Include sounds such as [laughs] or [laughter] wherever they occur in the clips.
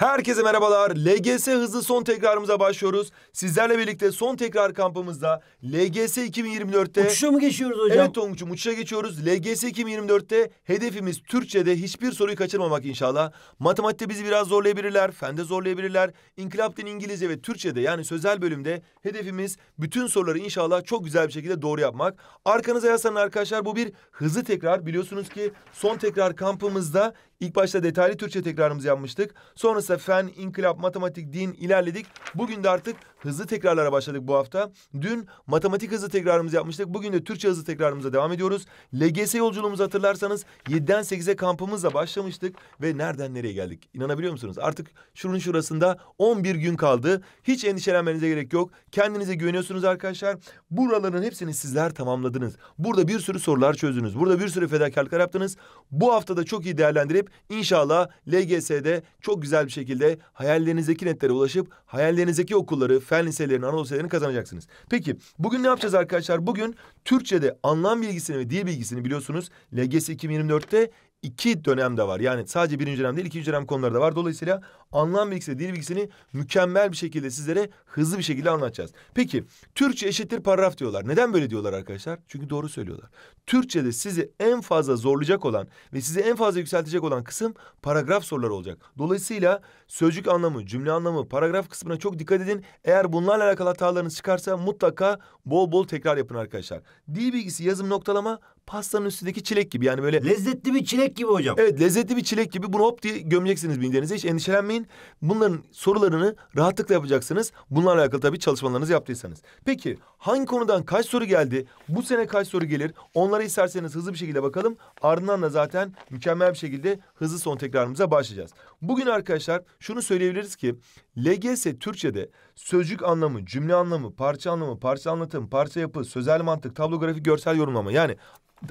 Herkese merhabalar. LGS hızlı son tekrarımıza başlıyoruz. Sizlerle birlikte son tekrar kampımızda LGS 2024'te... Uçuşa mı geçiyoruz hocam? Evet Tonguç'um uçuşa geçiyoruz. LGS 2024'te hedefimiz Türkçe'de hiçbir soruyu kaçırmamak inşallah. Matematikte bizi biraz zorlayabilirler, fende zorlayabilirler. İnkılap İngilizce ve Türkçe'de yani sözel bölümde hedefimiz bütün soruları inşallah çok güzel bir şekilde doğru yapmak. Arkanıza yaslanın arkadaşlar bu bir hızlı tekrar. Biliyorsunuz ki son tekrar kampımızda İlk başta detaylı Türkçe tekrarımızı yapmıştık. Sonrasında fen, inkılap, matematik, din ilerledik. Bugün de artık hızlı tekrarlara başladık bu hafta. Dün matematik hızlı tekrarımızı yapmıştık. Bugün de Türkçe hızlı tekrarımıza devam ediyoruz. LGS yolculuğumuzu hatırlarsanız 7'den 8'e kampımızla başlamıştık ve nereden nereye geldik? İnanabiliyor musunuz? Artık şunun şurasında 11 gün kaldı. Hiç endişelenmenize gerek yok. Kendinize güveniyorsunuz arkadaşlar. Buraların hepsini sizler tamamladınız. Burada bir sürü sorular çözdünüz. Burada bir sürü fedakarlıklar yaptınız. Bu haftada çok iyi değerlendirip inşallah LGS'de çok güzel bir şekilde hayallerinizdeki netlere ulaşıp hayallerinizdeki okulları, fen liselerini, Anadolu liselerini kazanacaksınız. Peki bugün ne yapacağız arkadaşlar? Bugün Türkçe'de anlam bilgisini ve dil bilgisini biliyorsunuz LGS 2024'te iki dönem de var. Yani sadece birinci dönem değil ikinci dönem konuları da var. Dolayısıyla anlam bilgisi dil bilgisini mükemmel bir şekilde sizlere hızlı bir şekilde anlatacağız. Peki Türkçe eşittir paragraf diyorlar. Neden böyle diyorlar arkadaşlar? Çünkü doğru söylüyorlar. Türkçe'de sizi en fazla zorlayacak olan ve sizi en fazla yükseltecek olan kısım paragraf soruları olacak. Dolayısıyla sözcük anlamı, cümle anlamı, paragraf kısmına çok dikkat edin. Eğer bunlarla alakalı hatalarınız çıkarsa mutlaka bol bol tekrar yapın arkadaşlar. Dil bilgisi, yazım, noktalama pastanın üstündeki çilek gibi yani böyle... Lezzetli bir çilek gibi hocam. Evet lezzetli bir çilek gibi bunu hop diye gömeceksiniz midenize hiç endişelenmeyin. Bunların sorularını rahatlıkla yapacaksınız. Bunlarla alakalı tabii çalışmalarınızı yaptıysanız. Peki hangi konudan kaç soru geldi? Bu sene kaç soru gelir? Onlara isterseniz hızlı bir şekilde bakalım. Ardından da zaten mükemmel bir şekilde hızlı son tekrarımıza başlayacağız. Bugün arkadaşlar şunu söyleyebiliriz ki LGS Türkçe'de sözcük anlamı, cümle anlamı, parça anlamı, parça anlatım, parça yapı, sözel mantık, tablografi, görsel yorumlama. Yani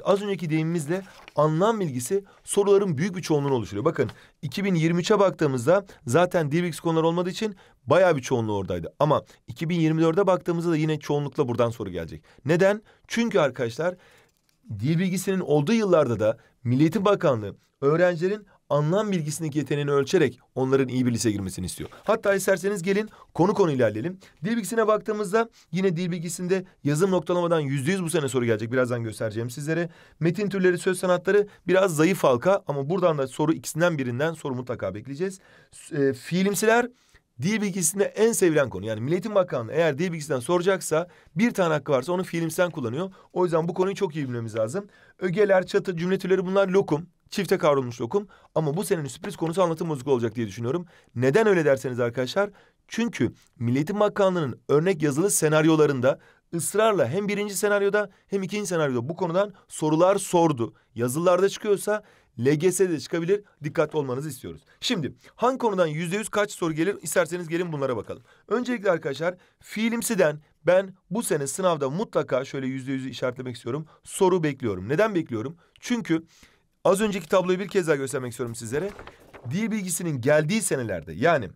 az önceki deyimimizle anlam bilgisi soruların büyük bir çoğunluğunu oluşturuyor. Bakın 2023'e baktığımızda zaten dil bilgisi konuları olmadığı için bayağı bir çoğunluğu oradaydı. Ama 2024'e baktığımızda da yine çoğunlukla buradan soru gelecek. Neden? Çünkü arkadaşlar dil bilgisinin olduğu yıllarda da Milliyetin Bakanlığı öğrencilerin anlam bilgisindeki yeteneğini ölçerek onların iyi bir lise girmesini istiyor. Hatta isterseniz gelin konu konu ilerleyelim. Dil bilgisine baktığımızda yine dil bilgisinde yazım noktalamadan yüzde yüz bu sene soru gelecek. Birazdan göstereceğim sizlere. Metin türleri, söz sanatları biraz zayıf halka ama buradan da soru ikisinden birinden soru mutlaka bekleyeceğiz. E, fiilimsiler dil bilgisinde en sevilen konu. Yani Milletin Bakanlığı eğer dil bilgisinden soracaksa bir tane hakkı varsa onu fiilimsel kullanıyor. O yüzden bu konuyu çok iyi bilmemiz lazım. Ögeler, çatı, cümle türleri bunlar lokum çifte kavrulmuş lokum ama bu senenin sürpriz konusu anlatım bozukluğu olacak diye düşünüyorum. Neden öyle derseniz arkadaşlar? Çünkü Milliyetin Bakanlığı'nın örnek yazılı senaryolarında ısrarla hem birinci senaryoda hem ikinci senaryoda bu konudan sorular sordu. Yazılarda çıkıyorsa LGS'de çıkabilir. Dikkatli olmanızı istiyoruz. Şimdi hangi konudan yüzde yüz kaç soru gelir isterseniz gelin bunlara bakalım. Öncelikle arkadaşlar fiilimsiden ben bu sene sınavda mutlaka şöyle yüzde yüzü işaretlemek istiyorum. Soru bekliyorum. Neden bekliyorum? Çünkü Az önceki tabloyu bir kez daha göstermek istiyorum sizlere. Dil bilgisinin geldiği senelerde yani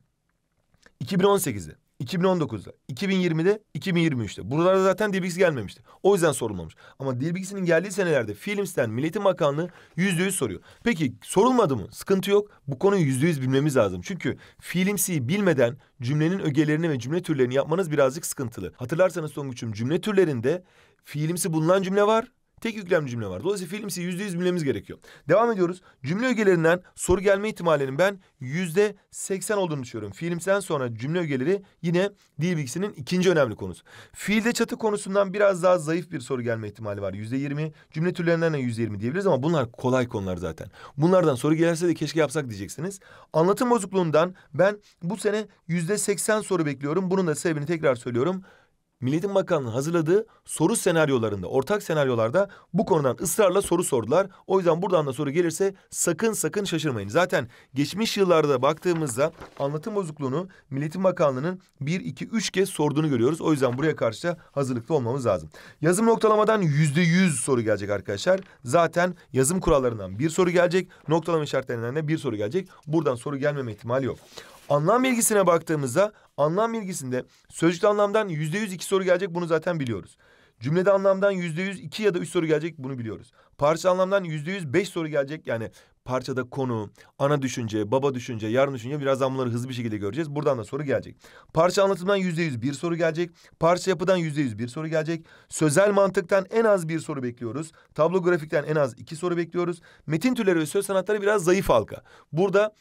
2018'de, 2019'da, 2020'de, 2023'te. Buralarda zaten dil bilgisi gelmemişti. O yüzden sorulmamış. Ama dil bilgisinin geldiği senelerde Films'ten Milletin Bakanlığı yüzde yüz soruyor. Peki sorulmadı mı? Sıkıntı yok. Bu konuyu yüzde yüz bilmemiz lazım. Çünkü Films'i bilmeden cümlenin ögelerini ve cümle türlerini yapmanız birazcık sıkıntılı. Hatırlarsanız Tonguç'um cümle türlerinde fiilimsi bulunan cümle var Tek yüklem cümle var. Dolayısıyla fiilimsi yüzde yüz bilmemiz gerekiyor. Devam ediyoruz. Cümle ögelerinden soru gelme ihtimalinin ben yüzde seksen olduğunu düşünüyorum. Fiilimsiden sonra cümle ögeleri yine dil bilgisinin ikinci önemli konusu. Fiilde çatı konusundan biraz daha zayıf bir soru gelme ihtimali var. Yüzde yirmi. Cümle türlerinden de yüzde yirmi diyebiliriz ama bunlar kolay konular zaten. Bunlardan soru gelirse de keşke yapsak diyeceksiniz. Anlatım bozukluğundan ben bu sene yüzde seksen soru bekliyorum. Bunun da sebebini tekrar söylüyorum. Milliyetin Bakanlığı'nın hazırladığı soru senaryolarında, ortak senaryolarda bu konudan ısrarla soru sordular. O yüzden buradan da soru gelirse sakın sakın şaşırmayın. Zaten geçmiş yıllarda baktığımızda anlatım bozukluğunu Milliyetin Bakanlığı'nın bir, iki, üç kez sorduğunu görüyoruz. O yüzden buraya karşı da hazırlıklı olmamız lazım. Yazım noktalamadan yüzde yüz soru gelecek arkadaşlar. Zaten yazım kurallarından bir soru gelecek. Noktalama işaretlerinden de bir soru gelecek. Buradan soru gelmeme ihtimali yok. Anlam bilgisine baktığımızda anlam bilgisinde sözcükte anlamdan yüzde yüz iki soru gelecek bunu zaten biliyoruz. Cümlede anlamdan yüzde yüz iki ya da üç soru gelecek bunu biliyoruz. Parça anlamdan yüzde yüz beş soru gelecek yani parçada konu, ana düşünce, baba düşünce, yarın düşünce birazdan bunları hızlı bir şekilde göreceğiz. Buradan da soru gelecek. Parça anlatımdan yüzde yüz bir soru gelecek. Parça yapıdan yüzde yüz bir soru gelecek. Sözel mantıktan en az bir soru bekliyoruz. Tablo grafikten en az iki soru bekliyoruz. Metin türleri ve söz sanatları biraz zayıf halka. Burada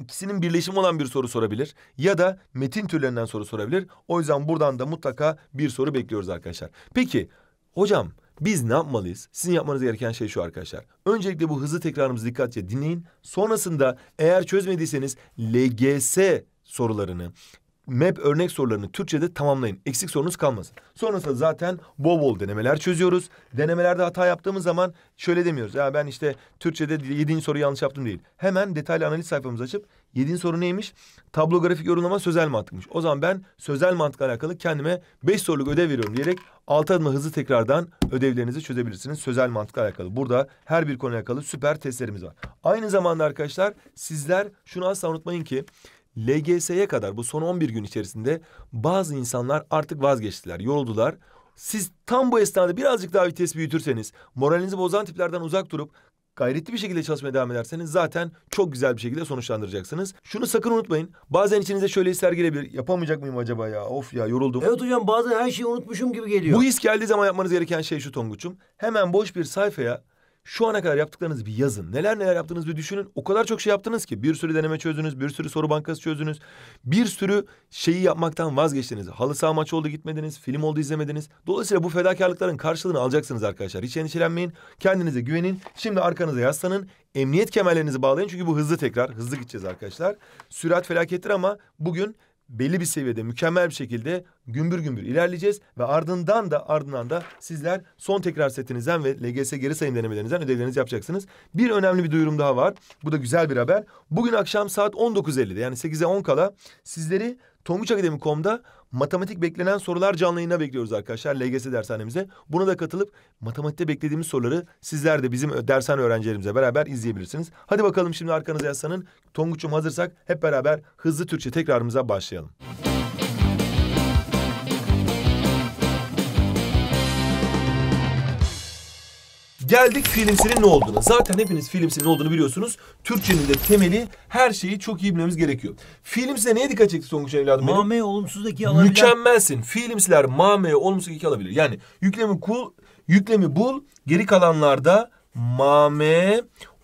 İkisinin birleşimi olan bir soru sorabilir ya da metin türlerinden soru sorabilir. O yüzden buradan da mutlaka bir soru bekliyoruz arkadaşlar. Peki hocam biz ne yapmalıyız? Sizin yapmanız gereken şey şu arkadaşlar. Öncelikle bu hızlı tekrarımızı dikkatle dinleyin. Sonrasında eğer çözmediyseniz LGS sorularını Map örnek sorularını Türkçe'de tamamlayın. Eksik sorunuz kalmasın. Sonrasında zaten bol bol denemeler çözüyoruz. Denemelerde hata yaptığımız zaman şöyle demiyoruz. Ya ben işte Türkçe'de yediğin soruyu yanlış yaptım değil. Hemen detaylı analiz sayfamızı açıp yediğin soru neymiş? Tablo grafik yorumlama sözel mantıkmış. O zaman ben sözel mantıkla alakalı kendime beş soruluk ödev veriyorum diyerek altı adımla hızlı tekrardan ödevlerinizi çözebilirsiniz. Sözel mantıkla alakalı. Burada her bir konuya alakalı süper testlerimiz var. Aynı zamanda arkadaşlar sizler şunu asla unutmayın ki LGS'ye kadar bu son 11 gün içerisinde bazı insanlar artık vazgeçtiler, yoruldular. Siz tam bu esnada birazcık daha vites büyütürseniz, moralinizi bozan tiplerden uzak durup gayretli bir şekilde çalışmaya devam ederseniz zaten çok güzel bir şekilde sonuçlandıracaksınız. Şunu sakın unutmayın. Bazen içinize şöyle hisler gelebilir. Yapamayacak mıyım acaba ya? Of ya yoruldum. Evet hocam bazen her şeyi unutmuşum gibi geliyor. Bu his geldiği zaman yapmanız gereken şey şu Tonguç'um. Hemen boş bir sayfaya şu ana kadar yaptıklarınızı bir yazın. Neler neler yaptığınızı bir düşünün. O kadar çok şey yaptınız ki bir sürü deneme çözdünüz, bir sürü soru bankası çözdünüz. Bir sürü şeyi yapmaktan vazgeçtiniz. Halı saha maçı oldu gitmediniz, film oldu izlemediniz. Dolayısıyla bu fedakarlıkların karşılığını alacaksınız arkadaşlar. Hiç endişelenmeyin. Kendinize güvenin. Şimdi arkanıza yaslanın. Emniyet kemerlerinizi bağlayın çünkü bu hızlı tekrar, hızlı gideceğiz arkadaşlar. Sürat felakettir ama bugün belli bir seviyede mükemmel bir şekilde gümbür gümbür ilerleyeceğiz ve ardından da ardından da sizler son tekrar setinizden ve LGS geri sayım denemelerinizden ödevlerinizi yapacaksınız. Bir önemli bir duyurum daha var. Bu da güzel bir haber. Bugün akşam saat 19.50'de yani 8'e 10 kala sizleri Tonguç Akademi.com'da matematik beklenen sorular canlı yayına bekliyoruz arkadaşlar LGS dershanemize. Buna da katılıp matematikte beklediğimiz soruları sizler de bizim dershane öğrencilerimize beraber izleyebilirsiniz. Hadi bakalım şimdi arkanıza yaslanın. Tonguç'um hazırsak hep beraber hızlı Türkçe tekrarımıza başlayalım. Geldik Philips'in ne olduğunu. Zaten hepiniz Philips'in ne olduğunu biliyorsunuz. Türkçenin de temeli her şeyi çok iyi bilmemiz gerekiyor. Philips'e neye dikkat çekti Tonguç evladım benim? Mame olumsuz iki alabilir. Mükemmelsin. Philips'ler mame olumsuz eki alabilir. Yani yüklemi kul, yüklemi bul, geri kalanlarda mame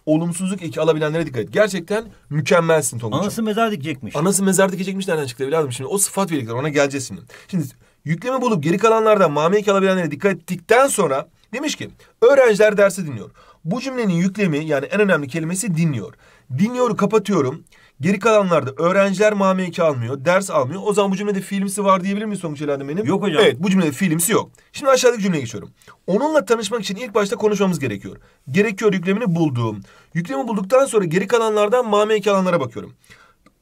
olumsuzluk iki alabilenlere dikkat et. Gerçekten mükemmelsin Tonguç. Anası mezar dikecekmiş. Anası mezar dikecekmiş nereden çıktı evladım şimdi? O sıfat verdikler ona geleceğiz şimdi. Şimdi yüklemi bulup geri kalanlarda mame iki alabilenlere dikkat ettikten sonra Demiş ki öğrenciler dersi dinliyor. Bu cümlenin yüklemi yani en önemli kelimesi dinliyor. Dinliyoru kapatıyorum. Geri kalanlarda öğrenciler mameki almıyor, ders almıyor. O zaman bu cümlede fiilimsi var diyebilir miyiz sonuç elde benim? Yok hocam. Evet bu cümlede fiilimsi yok. Şimdi aşağıdaki cümleye geçiyorum. Onunla tanışmak için ilk başta konuşmamız gerekiyor. Gerekiyor yüklemini bulduğum. Yüklemi bulduktan sonra geri kalanlardan mameki alanlara bakıyorum.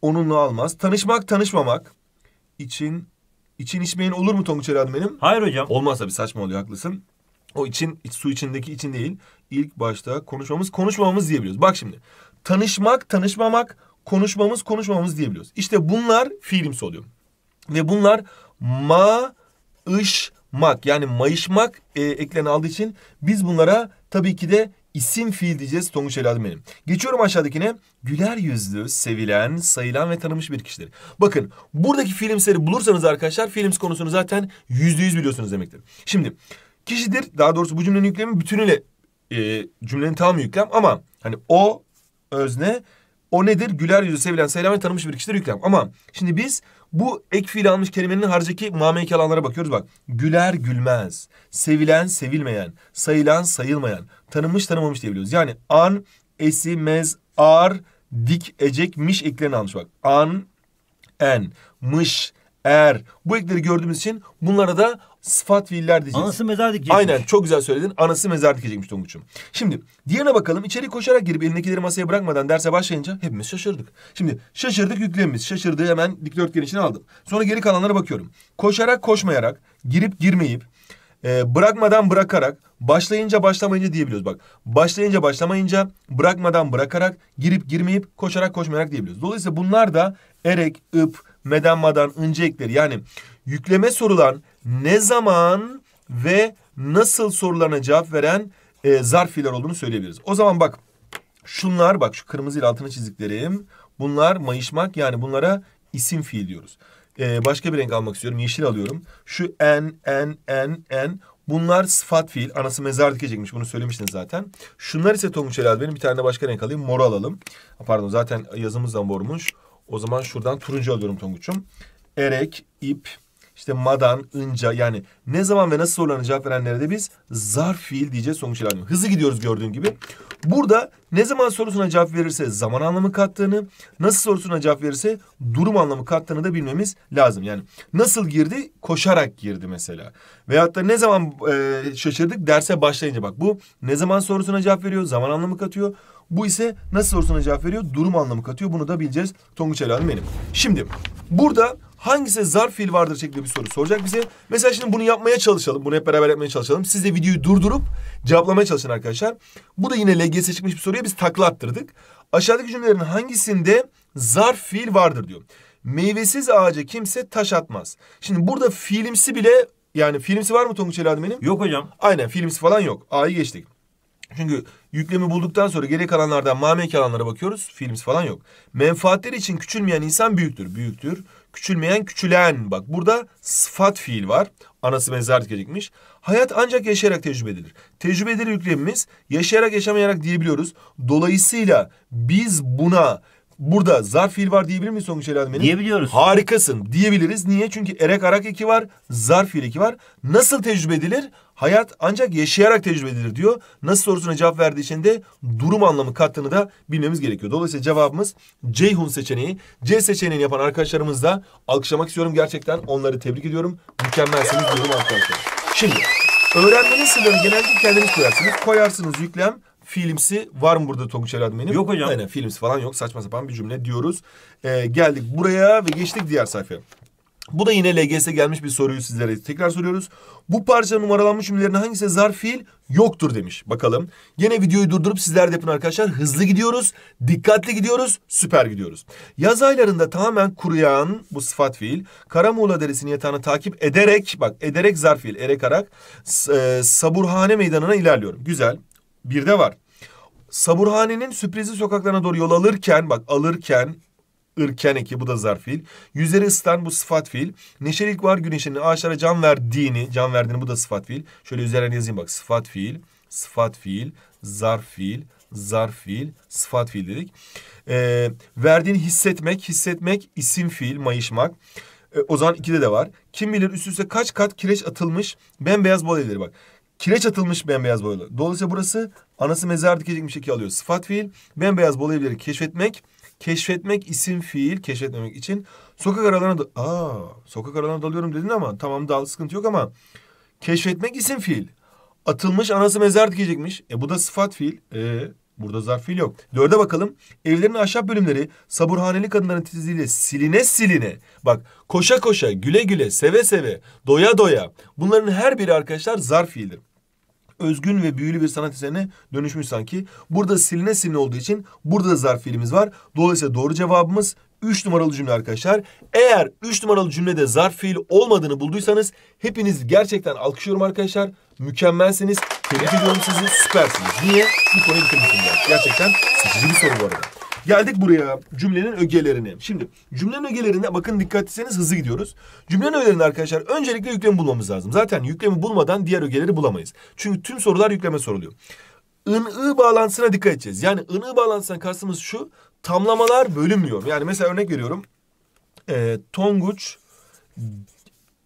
Onunla almaz. Tanışmak tanışmamak için için içmeyin olur mu Tonguç Erhan benim? Hayır hocam. Olmaz tabii saçma oluyor haklısın. O için su içindeki için değil. İlk başta konuşmamız konuşmamamız diyebiliyoruz. Bak şimdi. Tanışmak, tanışmamak, konuşmamız, konuşmamamız diyebiliyoruz. İşte bunlar fiilimsi oluyor. Ve bunlar ma ış mak yani mayışmak e, eklen aldığı için biz bunlara tabii ki de isim fiil diyeceğiz Tonguç evladım benim. Geçiyorum aşağıdakine. Güler yüzlü, sevilen, sayılan ve tanınmış bir kişidir. Bakın buradaki filmsleri bulursanız arkadaşlar films konusunu zaten yüzde yüz biliyorsunuz demektir. Şimdi kişidir. Daha doğrusu bu cümlenin yüklemi bütünüyle e, cümlenin tamamı yüklem ama hani o özne o nedir? Güler yüzü sevilen selamı tanımış bir kişidir yüklem. Ama şimdi biz bu ek fiil almış kelimenin harcaki mameki alanlara bakıyoruz bak. Güler gülmez, sevilen sevilmeyen, sayılan sayılmayan, tanınmış tanımamış diyebiliyoruz. Yani an, esi, mez, ar, dik, ecek, miş eklerini almış bak. An, en, mış, er. Bu ekleri gördüğümüz için bunlara da sıfat fiiller diyeceğiz. Anası mezar dikecekmiş. Aynen çok güzel söyledin. Anası mezar dikecekmiş Tonguç'um. Şimdi diğerine bakalım. İçeri koşarak girip elindekileri masaya bırakmadan derse başlayınca hepimiz şaşırdık. Şimdi şaşırdık yüklemimiz. şaşırdı hemen dikdörtgen içine aldım. Sonra geri kalanlara bakıyorum. Koşarak koşmayarak, girip girmeyip, e, bırakmadan bırakarak, başlayınca başlamayınca diyebiliyoruz bak. Başlayınca başlamayınca, bırakmadan bırakarak, girip girmeyip, koşarak koşmayarak diyebiliyoruz. Dolayısıyla bunlar da erek, ıp, meden madan, ince ekleri yani yükleme sorulan ne zaman ve nasıl sorularına cevap veren e, zarf fiiller olduğunu söyleyebiliriz. O zaman bak şunlar bak şu kırmızı ile altını çizdiklerim bunlar mayışmak yani bunlara isim fiil diyoruz. Ee, başka bir renk almak istiyorum yeşil alıyorum. Şu en en en en bunlar sıfat fiil anası mezar dikecekmiş bunu söylemiştiniz zaten. Şunlar ise Tonguç Helal benim bir tane de başka renk alayım mor alalım. Pardon zaten yazımızdan mormuş. O zaman şuradan turuncu alıyorum Tonguç'um. Erek, ip, işte madan, ınca yani ne zaman ve nasıl sorularına cevap verenlere de biz zarf fiil diyeceğiz sonuç ilerliyor. Hızlı gidiyoruz gördüğün gibi. Burada ne zaman sorusuna cevap verirse zaman anlamı kattığını, nasıl sorusuna cevap verirse durum anlamı kattığını da bilmemiz lazım. Yani nasıl girdi? Koşarak girdi mesela. Veyahut da ne zaman e, şaşırdık? Derse başlayınca bak bu ne zaman sorusuna cevap veriyor? Zaman anlamı katıyor. Bu ise nasıl sorusuna cevap veriyor? Durum anlamı katıyor. Bunu da bileceğiz. Tonguç Elhan'ım benim. Şimdi burada hangisi zarf fiil vardır şeklinde bir soru soracak bize. Mesela şimdi bunu yapmaya çalışalım. Bunu hep beraber yapmaya çalışalım. Siz de videoyu durdurup cevaplamaya çalışın arkadaşlar. Bu da yine LGS çıkmış bir soruya biz takla attırdık. Aşağıdaki cümlelerin hangisinde zarf fiil vardır diyor. Meyvesiz ağaca kimse taş atmaz. Şimdi burada fiilimsi bile yani fiilimsi var mı Tonguç Eladim benim? Yok hocam. Aynen fiilimsi falan yok. A'yı geçtik. Çünkü yüklemi bulduktan sonra geri kalanlardan mameki alanlara bakıyoruz. Films falan yok. Menfaatleri için küçülmeyen insan büyüktür. Büyüktür. Küçülmeyen küçülen. Bak burada sıfat fiil var. Anası mezar dikecekmiş. Hayat ancak yaşayarak tecrübe edilir. Tecrübe edilir yüklemimiz yaşayarak yaşamayarak diyebiliyoruz. Dolayısıyla biz buna Burada zarf fiil var diyebilir miyiz Songuç Eladim benim? Diyebiliyoruz. Harikasın diyebiliriz. Niye? Çünkü erek arak eki var, zarf fiil eki var. Nasıl tecrübe edilir? Hayat ancak yaşayarak tecrübe edilir diyor. Nasıl sorusuna cevap verdiği için de durum anlamı kattığını da bilmemiz gerekiyor. Dolayısıyla cevabımız Ceyhun seçeneği. C seçeneğini yapan arkadaşlarımız da alkışlamak istiyorum. Gerçekten onları tebrik ediyorum. Mükemmelsiniz durum arkadaşlar. Şimdi öğrenmenin sınırını genellikle kendiniz koyarsınız. Koyarsınız yüklem filmsi var mı burada Tonguç evladım Yok hocam. Yani filmsi falan yok saçma sapan bir cümle diyoruz. Ee, geldik buraya ve geçtik diğer sayfaya. Bu da yine LGS gelmiş bir soruyu sizlere tekrar soruyoruz. Bu parça numaralanmış cümlelerin hangisi zarf fiil yoktur demiş. Bakalım. Yine videoyu durdurup sizler de yapın arkadaşlar. Hızlı gidiyoruz, dikkatli gidiyoruz, süper gidiyoruz. Yaz aylarında tamamen kuruyan bu sıfat fiil Karamuğla Deresi'nin yatağını takip ederek bak ederek zarf fiil erek e, Saburhane Meydanı'na ilerliyorum. Güzel. Bir de var. Saburhanenin sürprizi sokaklarına doğru yol alırken bak alırken ırken eki bu da zarf fiil. Yüzleri ıslan bu sıfat fiil. Neşelik var güneşinin ağaçlara can verdiğini can verdiğini bu da sıfat fiil. Şöyle üzerine yazayım bak sıfat fiil sıfat fiil zarf fiil zarf fiil sıfat fiil dedik. Ee, verdiğini hissetmek hissetmek isim fiil mayışmak. Ee, o zaman ikide de var. Kim bilir üst üste kaç kat kireç atılmış bembeyaz bol elleri bak kireç atılmış bembeyaz boyalı. Dolayısıyla burası anası mezar dikecek bir şekil alıyor. Sıfat fiil bembeyaz boyalı evleri keşfetmek. Keşfetmek isim fiil keşfetmemek için. Sokak aralarına da... Aa, sokak aralarına dalıyorum dedin ama tamam dal sıkıntı yok ama... Keşfetmek isim fiil. Atılmış anası mezar dikecekmiş. E bu da sıfat fiil. E, burada zarf fiil yok. Dörde bakalım. Evlerin ahşap bölümleri saburhaneli kadınların titizliğiyle siline siline. Bak koşa koşa, güle güle, seve seve, doya doya. Bunların her biri arkadaşlar zarf fiildir özgün ve büyülü bir sanat eserine dönüşmüş sanki. Burada siline siline olduğu için burada da zarf fiilimiz var. Dolayısıyla doğru cevabımız 3 numaralı cümle arkadaşlar. Eğer 3 numaralı cümlede zarf fiil olmadığını bulduysanız hepiniz gerçekten alkışlıyorum arkadaşlar. Mükemmelsiniz. Tebrik ediyorum sizi. Süpersiniz. Niye? Bu konuyu bitirmişim ben. Gerçekten seçici bir soru bu arada. Geldik buraya cümlenin ögelerine. Şimdi cümlenin ögelerinde bakın dikkatliseniz hızlı gidiyoruz. Cümlenin ögelerinde arkadaşlar öncelikle yüklemi bulmamız lazım. Zaten yüklemi bulmadan diğer ögeleri bulamayız. Çünkü tüm sorular yükleme soruluyor. ın-ı bağlantısına dikkat edeceğiz. Yani ın-ı bağlantısına kastımız şu. Tamlamalar bölünmüyor. Yani mesela örnek veriyorum. E, Tonguç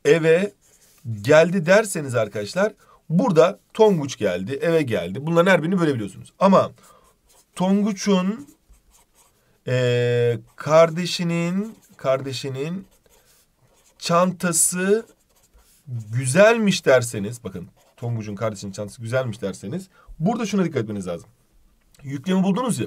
eve geldi derseniz arkadaşlar burada Tonguç geldi, eve geldi. Bunların her birini bölebiliyorsunuz. Ama Tonguç'un ee, kardeşinin kardeşinin çantası güzelmiş derseniz bakın Tonguç'un kardeşinin çantası güzelmiş derseniz burada şuna dikkat etmeniz lazım. Yüklemi buldunuz ya.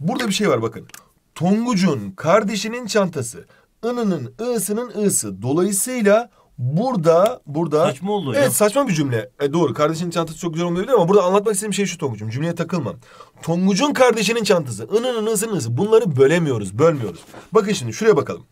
Burada bir şey var bakın. Tonguç'un kardeşinin çantası ınının ısının ısı. Dolayısıyla burada burada saçma oldu. Evet ya. saçma bir cümle. E, doğru. Kardeşinin çantası çok güzel olmayabilir ama burada anlatmak istediğim şey şu Tonguç'um. Cümleye takılmam. Tonguç'un kardeşinin çantası. Inının ısının ısı. Bunları bölemiyoruz, bölmüyoruz. Bakın şimdi şuraya bakalım.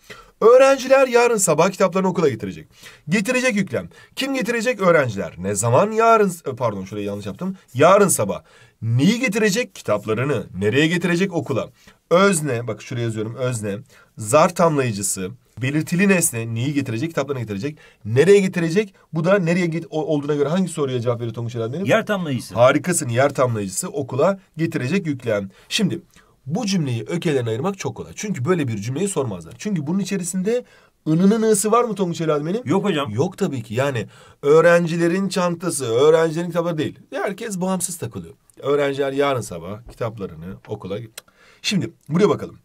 Öğrenciler yarın sabah kitaplarını okula getirecek. Getirecek yüklem. Kim getirecek? Öğrenciler. Ne zaman? Yarın... E, pardon şurayı yanlış yaptım. Yarın sabah. Neyi getirecek? Kitaplarını. Nereye getirecek? Okula. Özne. Bak şuraya yazıyorum. Özne. Zar tamlayıcısı belirtili nesne neyi getirecek, kitaplarına getirecek, nereye getirecek, bu da nereye git olduğuna göre hangi soruya cevap veriyor Tonguç Eren Yer tamlayıcısı. Harikasın yer tamlayıcısı okula getirecek yükleyen. Şimdi bu cümleyi ökelerine ayırmak çok kolay. Çünkü böyle bir cümleyi sormazlar. Çünkü bunun içerisinde ınının ısı var mı Tonguç Helal Yok hocam. Yok tabii ki. Yani öğrencilerin çantası, öğrencilerin kitapları değil. Herkes bağımsız takılıyor. Öğrenciler yarın sabah kitaplarını okula... Şimdi buraya bakalım.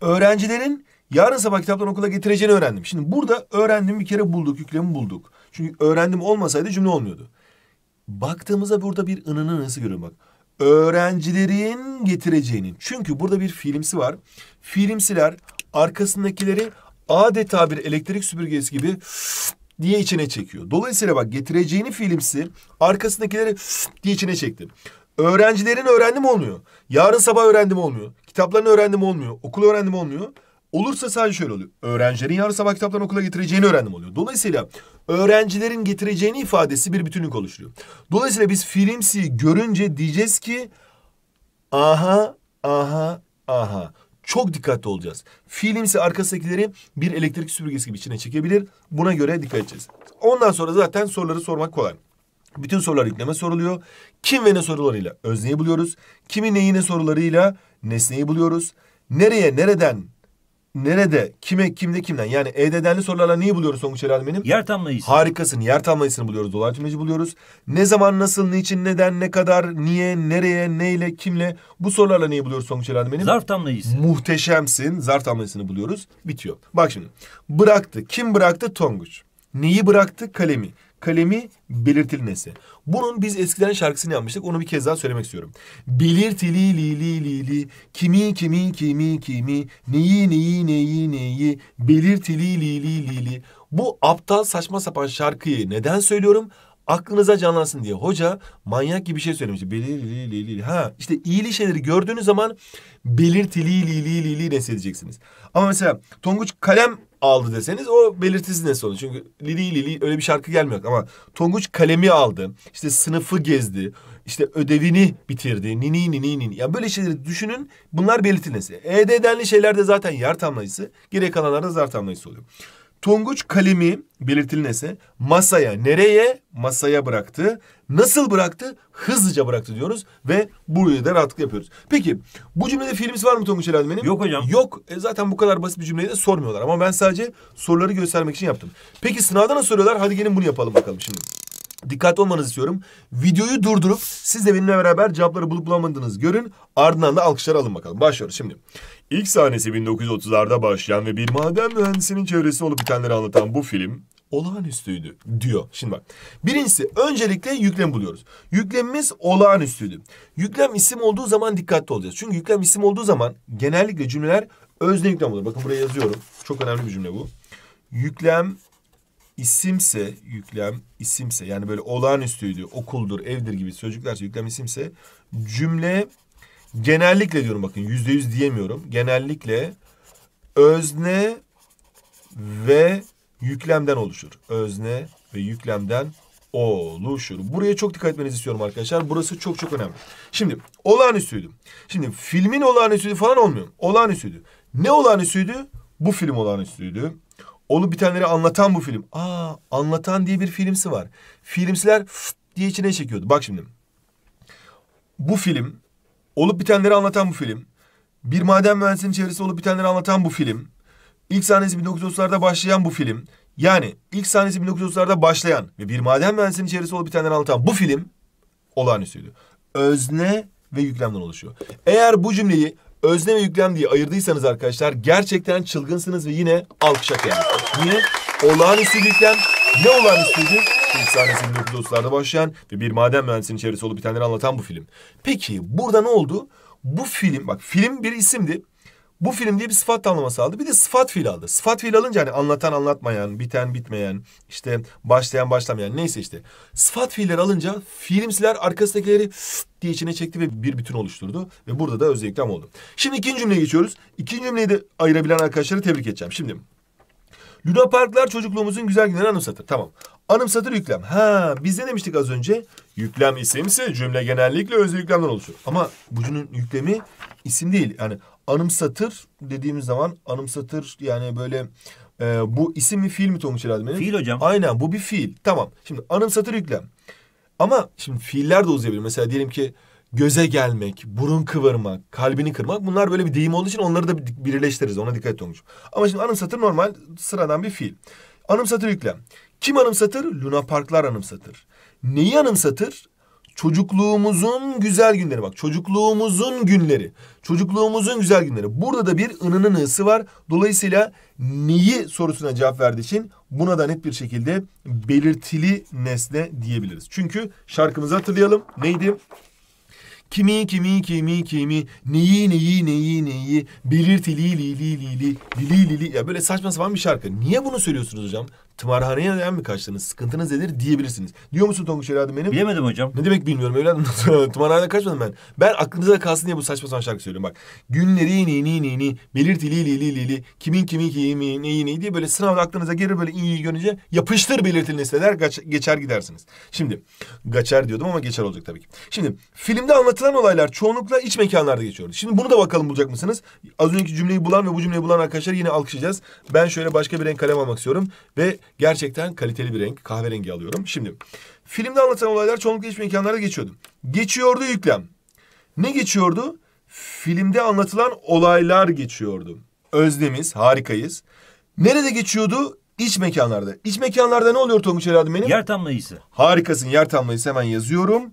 Öğrencilerin Yarın sabah kitaptan okula getireceğini öğrendim. Şimdi burada öğrendim bir kere bulduk, yüklemi bulduk. Çünkü öğrendim olmasaydı cümle olmuyordu. Baktığımızda burada bir ınının nasıl görüyorum bak. Öğrencilerin getireceğinin. Çünkü burada bir fiilimsi var. Fiilimsiler arkasındakileri adeta bir elektrik süpürgesi gibi diye içine çekiyor. Dolayısıyla bak getireceğini fiilimsi arkasındakileri diye içine çekti. Öğrencilerin öğrendim olmuyor. Yarın sabah öğrendim olmuyor. Kitaplarını öğrendim olmuyor. Okul öğrendim olmuyor. Olursa sadece şöyle oluyor. Öğrencilerin yarın sabah kitaptan okula getireceğini öğrendim oluyor. Dolayısıyla öğrencilerin getireceğini ifadesi bir bütünlük oluşturuyor. Dolayısıyla biz filmsi görünce diyeceğiz ki aha aha aha çok dikkatli olacağız. Fiilimsi arkasındakileri bir elektrik süpürgesi gibi içine çekebilir. Buna göre dikkat edeceğiz. Ondan sonra zaten soruları sormak kolay. Bütün sorular yükleme soruluyor. Kim ve ne sorularıyla özneyi buluyoruz. Kimi neyine sorularıyla nesneyi buluyoruz. Nereye, nereden, nerede, kime, kimde, kimden? Yani EDD'li sorularla neyi buluyoruz Songuç Herhalde benim? Yer tam Harikasın. Yer tam buluyoruz. Dolar tümleci buluyoruz. Ne zaman, nasıl, niçin, neden, ne kadar, niye, nereye, neyle, kimle? Bu sorularla neyi buluyoruz Songuç Herhalde benim? Zarf tamlayısı. Muhteşemsin. Zarf tamlayısını buluyoruz. Bitiyor. Bak şimdi. Bıraktı. Kim bıraktı? Tonguç. Neyi bıraktı? Kalemi kalemi belirtilmesi. Bunun biz eskiden şarkısını yapmıştık. Onu bir kez daha söylemek istiyorum. Belirtili li li li li kimi kimi kimi kimi neyi neyi neyi neyi belirtili li li li li. Bu aptal saçma sapan şarkıyı neden söylüyorum? aklınıza canlansın diye. Hoca manyak gibi bir şey li li Ha işte iyili şeyleri gördüğünüz zaman belirtili li li li belirtilili nesledeceksiniz. Ama mesela Tonguç kalem aldı deseniz o belirtisiz ne sonuç Çünkü Lili Lili öyle bir şarkı gelmiyor ama Tonguç kalemi aldı. işte sınıfı gezdi. işte ödevini bitirdi. Nini nini nini. ya böyle şeyleri düşünün. Bunlar belirti nesne. ED denli şeylerde zaten yer tamlayısı. Geri kalanlarda zar tamlayısı oluyor. Tonguç kalemi belirtilen ise masaya nereye masaya bıraktı. Nasıl bıraktı? Hızlıca bıraktı diyoruz ve burayı da rahatlıkla yapıyoruz. Peki bu cümlede fiilimiz var mı Tonguç Helal benim? Yok hocam. Yok. E, zaten bu kadar basit bir cümleyi de sormuyorlar ama ben sadece soruları göstermek için yaptım. Peki sınavda nasıl soruyorlar? Hadi gelin bunu yapalım bakalım şimdi dikkatli olmanızı istiyorum. Videoyu durdurup siz de benimle beraber cevapları bulup bulamadığınızı görün. Ardından da alkışlar alın bakalım. Başlıyoruz şimdi. İlk sahnesi 1930'larda başlayan ve bir maden mühendisinin çevresi olup bitenleri anlatan bu film olağanüstüydü diyor. Şimdi bak. Birincisi öncelikle yüklem buluyoruz. Yüklemimiz olağanüstüydü. Yüklem isim olduğu zaman dikkatli olacağız. Çünkü yüklem isim olduğu zaman genellikle cümleler özne yüklem olur. Bakın buraya yazıyorum. Çok önemli bir cümle bu. Yüklem isimse yüklem isimse yani böyle olağanüstüydü, okuldur, evdir gibi sözcüklerse yüklem isimse cümle genellikle diyorum bakın yüzde yüz diyemiyorum. Genellikle özne ve yüklemden oluşur. Özne ve yüklemden oluşur. Buraya çok dikkat etmenizi istiyorum arkadaşlar. Burası çok çok önemli. Şimdi olağanüstüydü. Şimdi filmin olağanüstüydü falan olmuyor. Olağanüstüydü. Ne olağanüstüydü? Bu film olağanüstüydü. Olup bitenleri anlatan bu film. Aa anlatan diye bir filmsi var. Filmsiler diye içine çekiyordu. Bak şimdi. Bu film olup bitenleri anlatan bu film. Bir maden mühendisinin çevresi olup bitenleri anlatan bu film. İlk sahnesi 1930'larda başlayan bu film. Yani ilk sahnesi 1930'larda başlayan ve bir maden mühendisinin çevresi olup bitenleri anlatan bu film olağanüstüydü. Özne ve yüklemden oluşuyor. Eğer bu cümleyi özne ve yüklem diye ayırdıysanız arkadaşlar gerçekten çılgınsınız ve yine alkışa kendiniz. Niye? Olağanüstü yüklem ne olağanüstüydü? İlk sahnesi dostlarda başlayan ve bir maden mühendisinin çevresi olup bitenleri anlatan bu film. Peki burada ne oldu? Bu film, bak film bir isimdi bu film diye bir sıfat tanımlaması aldı. Bir de sıfat fiil aldı. Sıfat fiil alınca hani anlatan anlatmayan, biten bitmeyen, işte başlayan başlamayan neyse işte. Sıfat fiiller alınca filmsiler arkasındakileri diye içine çekti ve bir bütün oluşturdu. Ve burada da öz reklam oldu. Şimdi ikinci cümleye geçiyoruz. İkinci cümleyi de ayırabilen arkadaşları tebrik edeceğim. Şimdi Luna Parklar çocukluğumuzun güzel günlerini anımsatır. Tamam. Anımsatır yüklem. Ha biz ne demiştik az önce? Yüklem isimse cümle genellikle öz yüklemden oluşur. Ama bu cümlenin yüklemi isim değil. Yani anımsatır dediğimiz zaman anımsatır yani böyle e, bu isim mi fiil mi Tonguç Herhalde'nin? Fiil hocam. Aynen bu bir fiil. Tamam. Şimdi anımsatır yüklem. Ama şimdi fiiller de uzayabilir. Mesela diyelim ki göze gelmek, burun kıvırmak, kalbini kırmak bunlar böyle bir deyim olduğu için onları da birleştiririz. Ona dikkat et Tonguç. Ama şimdi anımsatır normal sıradan bir fiil. Anımsatır yüklem. Kim anımsatır? Luna Parklar anımsatır. Neyi anımsatır? Çocukluğumuzun güzel günleri bak çocukluğumuzun günleri. Çocukluğumuzun güzel günleri. Burada da bir ınının ısı var. Dolayısıyla neyi sorusuna cevap verdiği için buna da net bir şekilde belirtili nesne diyebiliriz. Çünkü şarkımızı hatırlayalım. Neydi? Kimi kimi kimi kimi neyi neyi neyi neyi belirtili li li li li li li li ya böyle saçma sapan bir şarkı. Niye bunu söylüyorsunuz hocam? tımarhaneye neden mi kaçtınız? Sıkıntınız nedir diyebilirsiniz. Diyor musun Tonguç evladım benim? Bilemedim hocam. Ne demek bilmiyorum evladım. [laughs] Tımarhaneden kaçmadım ben. Ben aklınıza kalsın diye bu saçma sapan şarkı söylüyorum bak. Günleri ni ni ni ni belirtili li li li li kimin kimin kimin neyi neyi diye böyle sınavda aklınıza gelir böyle iyi görünce yapıştır belirtili nesneler geçer gidersiniz. Şimdi geçer diyordum ama geçer olacak tabii ki. Şimdi filmde anlatılan olaylar çoğunlukla iç mekanlarda geçiyor. Şimdi bunu da bakalım bulacak mısınız? Az önceki cümleyi bulan ve bu cümleyi bulan arkadaşlar yine alkışlayacağız. Ben şöyle başka bir renk kalem almak istiyorum ve gerçekten kaliteli bir renk. Kahverengi alıyorum. Şimdi filmde anlatılan olaylar çoğunlukla iç mekanlarda geçiyordu. Geçiyordu yüklem. Ne geçiyordu? Filmde anlatılan olaylar geçiyordu. Özlemiz harikayız. Nerede geçiyordu? İç mekanlarda. İç mekanlarda ne oluyor Tonguç Eladım benim? Yer tamlayısı. Harikasın yer tamlayısı hemen yazıyorum.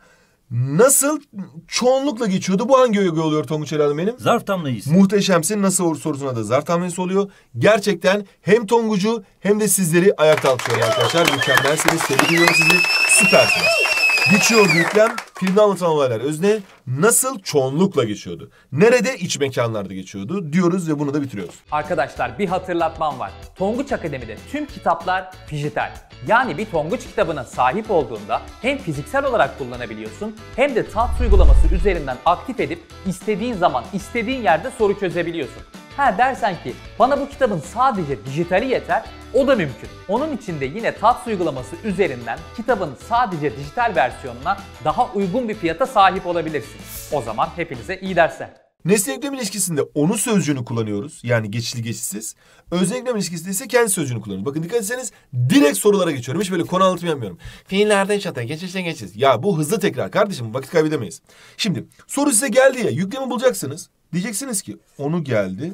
Nasıl çoğunlukla geçiyordu? Bu hangi öge oluyor Tonguç Helal benim? Zarf tamlayıcısı. Muhteşemsin nasıl sorusuna da zarf tamlayıcısı oluyor. Gerçekten hem Tonguç'u hem de sizleri ayakta alkışlıyorum arkadaşlar. Mükemmelsiniz. Tebrik sizi. Süpersiniz. Geçiyor yüklem filmde anlatılan olaylar özne nasıl çoğunlukla geçiyordu? Nerede iç mekanlarda geçiyordu diyoruz ve bunu da bitiriyoruz. Arkadaşlar bir hatırlatmam var. Tonguç Akademi'de tüm kitaplar dijital. Yani bir Tonguç kitabına sahip olduğunda hem fiziksel olarak kullanabiliyorsun hem de taht uygulaması üzerinden aktif edip istediğin zaman istediğin yerde soru çözebiliyorsun. Ha dersen ki bana bu kitabın sadece dijitali yeter, o da mümkün. Onun için de yine TATS uygulaması üzerinden kitabın sadece dijital versiyonuna daha uygun bir fiyata sahip olabilirsiniz. O zaman hepinize iyi dersler. Nesne eklem ilişkisinde onu sözcüğünü kullanıyoruz. Yani geçişli geçişsiz. Özne eklem ilişkisinde ise kendi sözcüğünü kullanıyoruz. Bakın dikkat etseniz direkt sorulara geçiyorum. Hiç böyle konu anlatım yapmıyorum. Fiillerden şata, geçişten geçişsiz. Ya bu hızlı tekrar kardeşim vakit kaybedemeyiz. Şimdi soru size geldi ya yüklemi bulacaksınız. Diyeceksiniz ki onu geldi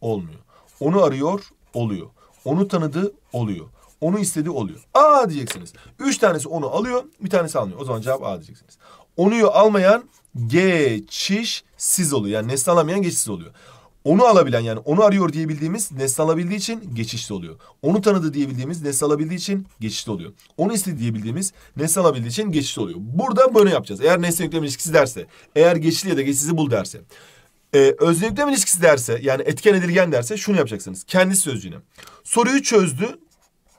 olmuyor. Onu arıyor oluyor. Onu tanıdı oluyor. Onu istedi oluyor. A diyeceksiniz. Üç tanesi onu alıyor bir tanesi almıyor. O zaman cevap A diyeceksiniz. Onuyu almayan geçişsiz oluyor. Yani nesne alamayan geçişsiz oluyor. Onu alabilen yani onu arıyor diyebildiğimiz nesne alabildiği için geçişli oluyor. Onu tanıdı diyebildiğimiz nesne alabildiği için geçişli oluyor. Onu istedi diyebildiğimiz nesne alabildiği için geçişli oluyor. Burada böyle yapacağız. Eğer nesne yüklem ilişkisi derse, eğer geçişli ya da geçişsizi bul derse e, ee, özdenklem ilişkisi derse yani etken edilgen derse şunu yapacaksınız. Kendisi sözcüğüne. Soruyu çözdü.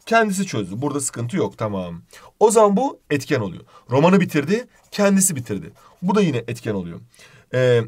Kendisi çözdü. Burada sıkıntı yok tamam. O zaman bu etken oluyor. Romanı bitirdi. Kendisi bitirdi. Bu da yine etken oluyor. Eee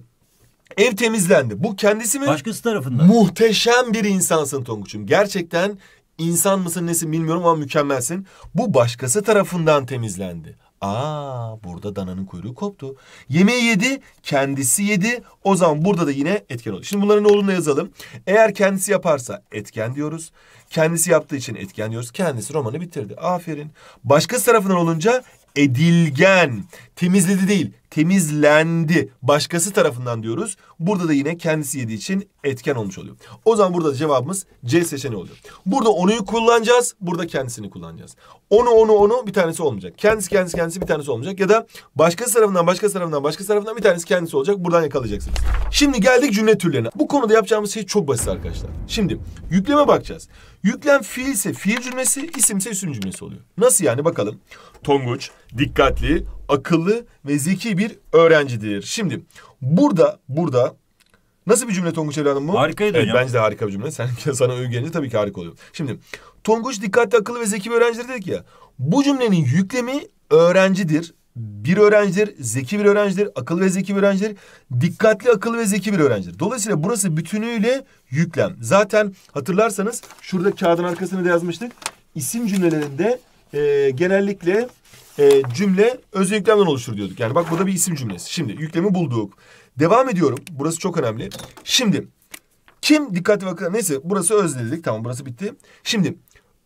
Ev temizlendi. Bu kendisi mi? Başkası tarafından. Muhteşem bir insansın Tonguç'um. Gerçekten insan mısın nesin bilmiyorum ama mükemmelsin. Bu başkası tarafından temizlendi. Aa burada dananın kuyruğu koptu. Yemeği yedi, kendisi yedi. O zaman burada da yine etken oldu. Şimdi bunların ne olduğunu yazalım. Eğer kendisi yaparsa etken diyoruz. Kendisi yaptığı için etken diyoruz. Kendisi romanı bitirdi. Aferin. Başkası tarafından olunca edilgen. Temizledi değil, temizlendi. Başkası tarafından diyoruz. Burada da yine kendisi yediği için etken olmuş oluyor. O zaman burada cevabımız C seçeneği oluyor. Burada onu'yu kullanacağız. Burada kendisini kullanacağız. Onu onu onu bir tanesi olmayacak. Kendisi kendisi kendisi bir tanesi olmayacak. Ya da başkası tarafından başkası tarafından başkası tarafından bir tanesi kendisi olacak. Buradan yakalayacaksınız. Şimdi geldik cümle türlerine. Bu konuda yapacağımız şey çok basit arkadaşlar. Şimdi yükleme bakacağız. Yüklem fiil ise fiil cümlesi, isim ise isim cümlesi oluyor. Nasıl yani bakalım. Tonguç dikkatli akıllı ve zeki bir öğrencidir. Şimdi burada burada nasıl bir cümle Tonguç evladım bu? Harikaydı evet, hocam. Bence de harika bir cümle. Sen [laughs] sana övgü gelince tabii ki harika oluyor. Şimdi Tonguç dikkatli, akıllı ve zeki bir öğrencidir dedik ya. Bu cümlenin yüklemi öğrencidir. Bir öğrencidir, zeki bir öğrencidir, akıllı ve zeki bir öğrencidir, dikkatli, akıllı ve zeki bir öğrencidir. Dolayısıyla burası bütünüyle yüklem. Zaten hatırlarsanız şurada kağıdın arkasını da yazmıştık. İsim cümlelerinde e, genellikle e, cümle öz yüklemden oluşur diyorduk. Yani bak burada bir isim cümlesi. Şimdi yüklemi bulduk. Devam ediyorum. Burası çok önemli. Şimdi kim dikkatli bakın neyse burası öz dedik. Tamam burası bitti. Şimdi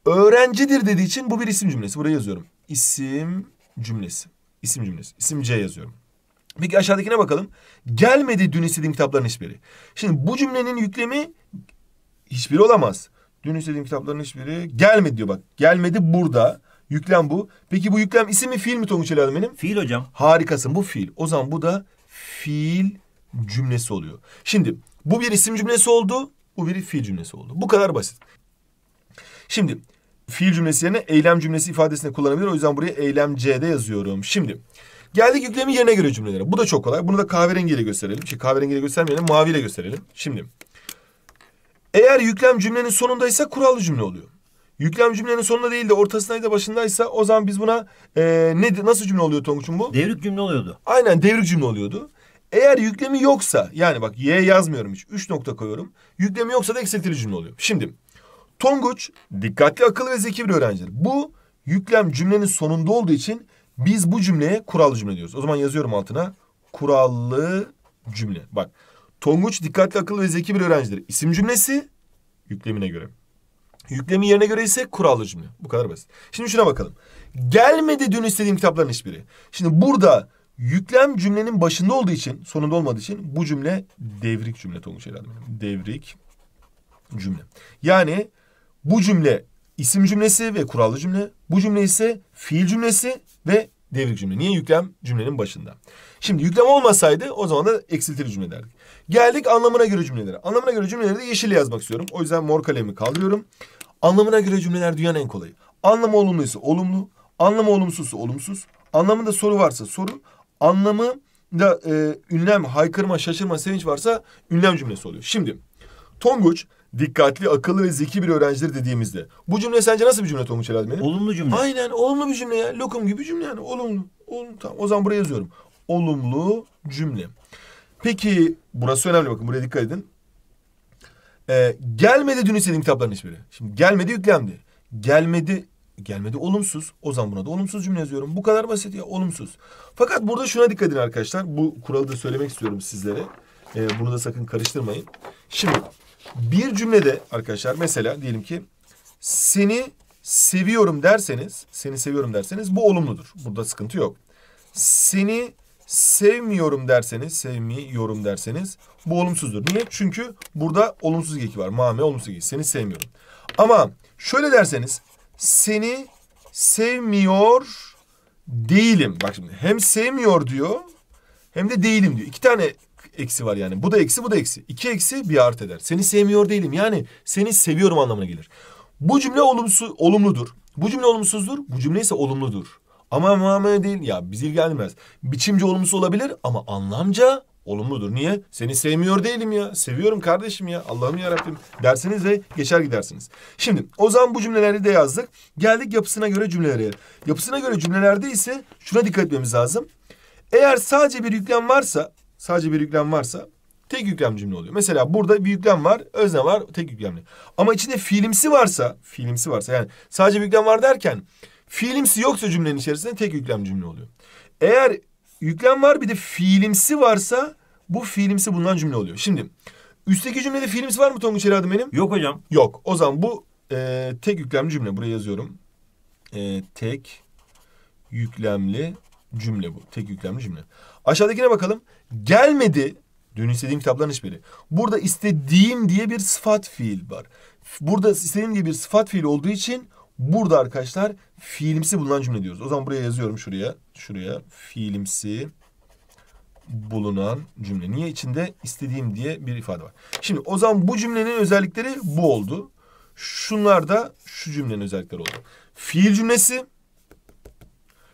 öğrencidir dediği için bu bir isim cümlesi. Buraya yazıyorum. İsim cümlesi. İsim cümlesi. İsim C yazıyorum. Peki aşağıdakine bakalım. Gelmedi dün istediğim kitapların hiçbiri. Şimdi bu cümlenin yüklemi hiçbiri olamaz. Dün istediğim kitapların hiçbiri gelmedi diyor bak. Gelmedi burada. Yüklem bu. Peki bu yüklem isim mi fiil mi Tonguç Ali benim? Fiil hocam. Harikasın bu fiil. O zaman bu da fiil cümlesi oluyor. Şimdi bu bir isim cümlesi oldu. Bu bir fiil cümlesi oldu. Bu kadar basit. Şimdi fiil cümlesi yerine eylem cümlesi ifadesini kullanabilir. O yüzden buraya eylem C'de yazıyorum. Şimdi geldik yüklemin yerine göre cümlelere. Bu da çok kolay. Bunu da kahverengiyle gösterelim. Şey, kahverengiyle göstermeyelim. Maviyle gösterelim. Şimdi eğer yüklem cümlenin sonundaysa kurallı cümle oluyor. Yüklem cümlenin sonunda değil de ortasında ya da başındaysa o zaman biz buna e, ne nasıl cümle oluyor Tonguç'un bu? Devrik cümle oluyordu. Aynen devrik cümle oluyordu. Eğer yüklemi yoksa yani bak y yazmıyorum hiç. 3 nokta koyuyorum. Yüklemi yoksa da eksiltili cümle oluyor. Şimdi Tonguç dikkatli akıllı ve zeki bir öğrencidir. Bu yüklem cümlenin sonunda olduğu için biz bu cümleye kurallı cümle diyoruz. O zaman yazıyorum altına kurallı cümle. Bak Tonguç dikkatli akıllı ve zeki bir öğrencidir. İsim cümlesi yüklemine göre. Yüklemi yerine göre ise kurallı cümle. Bu kadar basit. Şimdi şuna bakalım. Gelmedi dün istediğim kitapların hiçbiri. Şimdi burada yüklem cümlenin başında olduğu için, sonunda olmadığı için bu cümle devrik cümle olmuş herhalde. Devrik cümle. Yani bu cümle isim cümlesi ve kurallı cümle. Bu cümle ise fiil cümlesi ve devrik cümle. Niye yüklem cümlenin başında? Şimdi yüklem olmasaydı o zaman da eksiltili cümle derdik. Geldik anlamına göre cümlelere. Anlamına göre cümleleri de yeşil yazmak istiyorum. O yüzden mor kalemi kaldırıyorum. Anlamına göre cümleler dünyanın en kolayı. Anlamı olumluysa olumlu, anlamı olumsuzsa olumsuz, anlamında soru varsa soru, anlamı da e, ünlem, haykırma, şaşırma, sevinç varsa ünlem cümlesi oluyor. Şimdi Tonguç dikkatli, akıllı ve zeki bir öğrencidir dediğimizde bu cümle sence nasıl bir cümle Tonguç Elaz benim? Olumlu cümle. Aynen olumlu bir cümle ya. Lokum gibi cümle yani olumlu. olumlu. Tamam o zaman buraya yazıyorum. Olumlu cümle. Peki burası önemli bakın buraya dikkat edin. Ee, gelmedi dün istediğim kitapların hiçbiri. Şimdi gelmedi yüklemdi. Gelmedi gelmedi olumsuz. O zaman buna da olumsuz cümle yazıyorum. Bu kadar basit ya olumsuz. Fakat burada şuna dikkat edin arkadaşlar. Bu kuralı da söylemek istiyorum sizlere. Ee, bunu da sakın karıştırmayın. Şimdi bir cümlede arkadaşlar mesela diyelim ki seni seviyorum derseniz, seni seviyorum derseniz bu olumludur. Burada sıkıntı yok. Seni sevmiyorum derseniz, sevmiyorum derseniz bu olumsuzdur. Niye? Çünkü burada olumsuz geki var. Mame olumsuz geki. Seni sevmiyorum. Ama şöyle derseniz seni sevmiyor değilim. Bak şimdi hem sevmiyor diyor hem de değilim diyor. İki tane eksi var yani. Bu da eksi bu da eksi. İki eksi bir art eder. Seni sevmiyor değilim. Yani seni seviyorum anlamına gelir. Bu cümle olumsuz, olumludur. Bu cümle olumsuzdur. Bu cümle ise olumludur. Ama muamele değil ya biz ilgilenmez. Biçimci olumsuz olabilir ama anlamca olumludur. Niye? Seni sevmiyor değilim ya. Seviyorum kardeşim ya. Allah'ım yarabbim dersiniz ve geçer gidersiniz. Şimdi o zaman bu cümleleri de yazdık. Geldik yapısına göre cümlelere. Yapısına göre cümlelerde ise şuna dikkat etmemiz lazım. Eğer sadece bir yüklem varsa, sadece bir yüklem varsa tek yüklem cümle oluyor. Mesela burada bir yüklem var, özne var, tek yüklemli. Ama içinde fiilimsi varsa, fiilimsi varsa yani sadece bir yüklem var derken Fiilimsi yoksa cümlenin içerisinde tek yüklem cümle oluyor. Eğer yüklem var bir de fiilimsi varsa bu fiilimsi bundan cümle oluyor. Şimdi üstteki cümlede fiilimsi var mı Tonguç adım benim? Yok hocam. Yok. O zaman bu e, tek yüklemli cümle. Buraya yazıyorum. E, tek yüklemli cümle bu. Tek yüklemli cümle. Aşağıdakine bakalım. Gelmedi. Dün istediğim kitapların hiçbiri. Burada istediğim diye bir sıfat fiil var. Burada istediğim diye bir sıfat fiil olduğu için Burada arkadaşlar fiilimsi bulunan cümle diyoruz. O zaman buraya yazıyorum şuraya. Şuraya fiilimsi bulunan cümle. Niye? içinde istediğim diye bir ifade var. Şimdi o zaman bu cümlenin özellikleri bu oldu. Şunlar da şu cümlenin özellikleri oldu. Fiil cümlesi,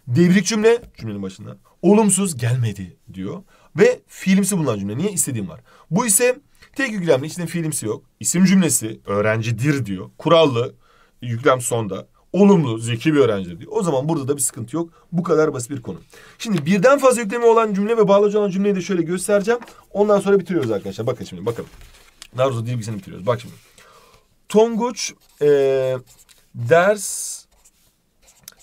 devrik cümle cümlenin başında. Olumsuz gelmedi diyor. Ve fiilimsi bulunan cümle. Niye? istediğim var. Bu ise tek yüklemli içinde fiilimsi yok. İsim cümlesi öğrencidir diyor. Kurallı yüklem sonda. Olumlu, zeki bir öğrenci diyor. O zaman burada da bir sıkıntı yok. Bu kadar basit bir konu. Şimdi birden fazla yüklemi olan cümle ve bağlacı olan cümleyi de şöyle göstereceğim. Ondan sonra bitiriyoruz arkadaşlar. Bakın şimdi bakalım. Daha doğrusu dil bilgisini bitiriyoruz. Bak şimdi. Tonguç e, ders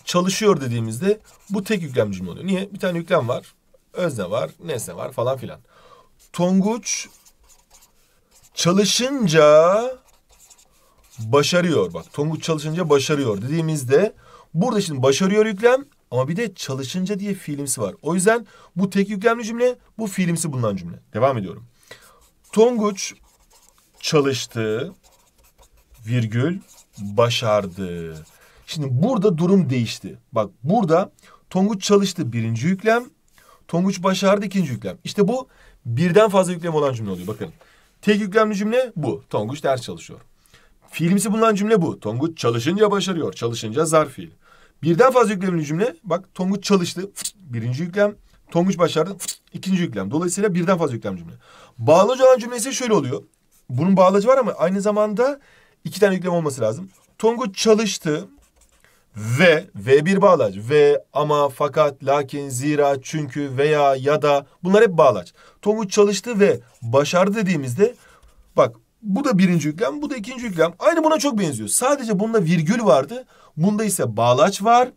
çalışıyor dediğimizde bu tek yüklem cümle oluyor. Niye? Bir tane yüklem var. Özne var, nesne var falan filan. Tonguç çalışınca başarıyor. Bak Tonguç çalışınca başarıyor dediğimizde burada şimdi başarıyor yüklem ama bir de çalışınca diye fiilimsi var. O yüzden bu tek yüklemli cümle bu fiilimsi bulunan cümle. Devam ediyorum. Tonguç çalıştı virgül başardı. Şimdi burada durum değişti. Bak burada Tonguç çalıştı birinci yüklem. Tonguç başardı ikinci yüklem. İşte bu birden fazla yüklem olan cümle oluyor. Bakın tek yüklemli cümle bu. Tonguç ders çalışıyor. Fiilimsi bulunan cümle bu. Tonguç çalışınca başarıyor. Çalışınca zarf fiil. Birden fazla yüklemli cümle. Bak Tonguç çalıştı. birinci yüklem. Tonguç başardı. Fıt, ikinci yüklem. Dolayısıyla birden fazla yüklem cümle. Bağlacı olan cümle ise şöyle oluyor. Bunun bağlacı var ama aynı zamanda iki tane yüklem olması lazım. Tonguç çalıştı ve ve bir bağlaç. Ve ama fakat lakin zira çünkü veya ya da bunlar hep bağlaç. Tonguç çalıştı ve başardı dediğimizde bak bu da birinci yüklem, bu da ikinci yüklem. Aynı buna çok benziyor. Sadece bunda virgül vardı. Bunda ise bağlaç var.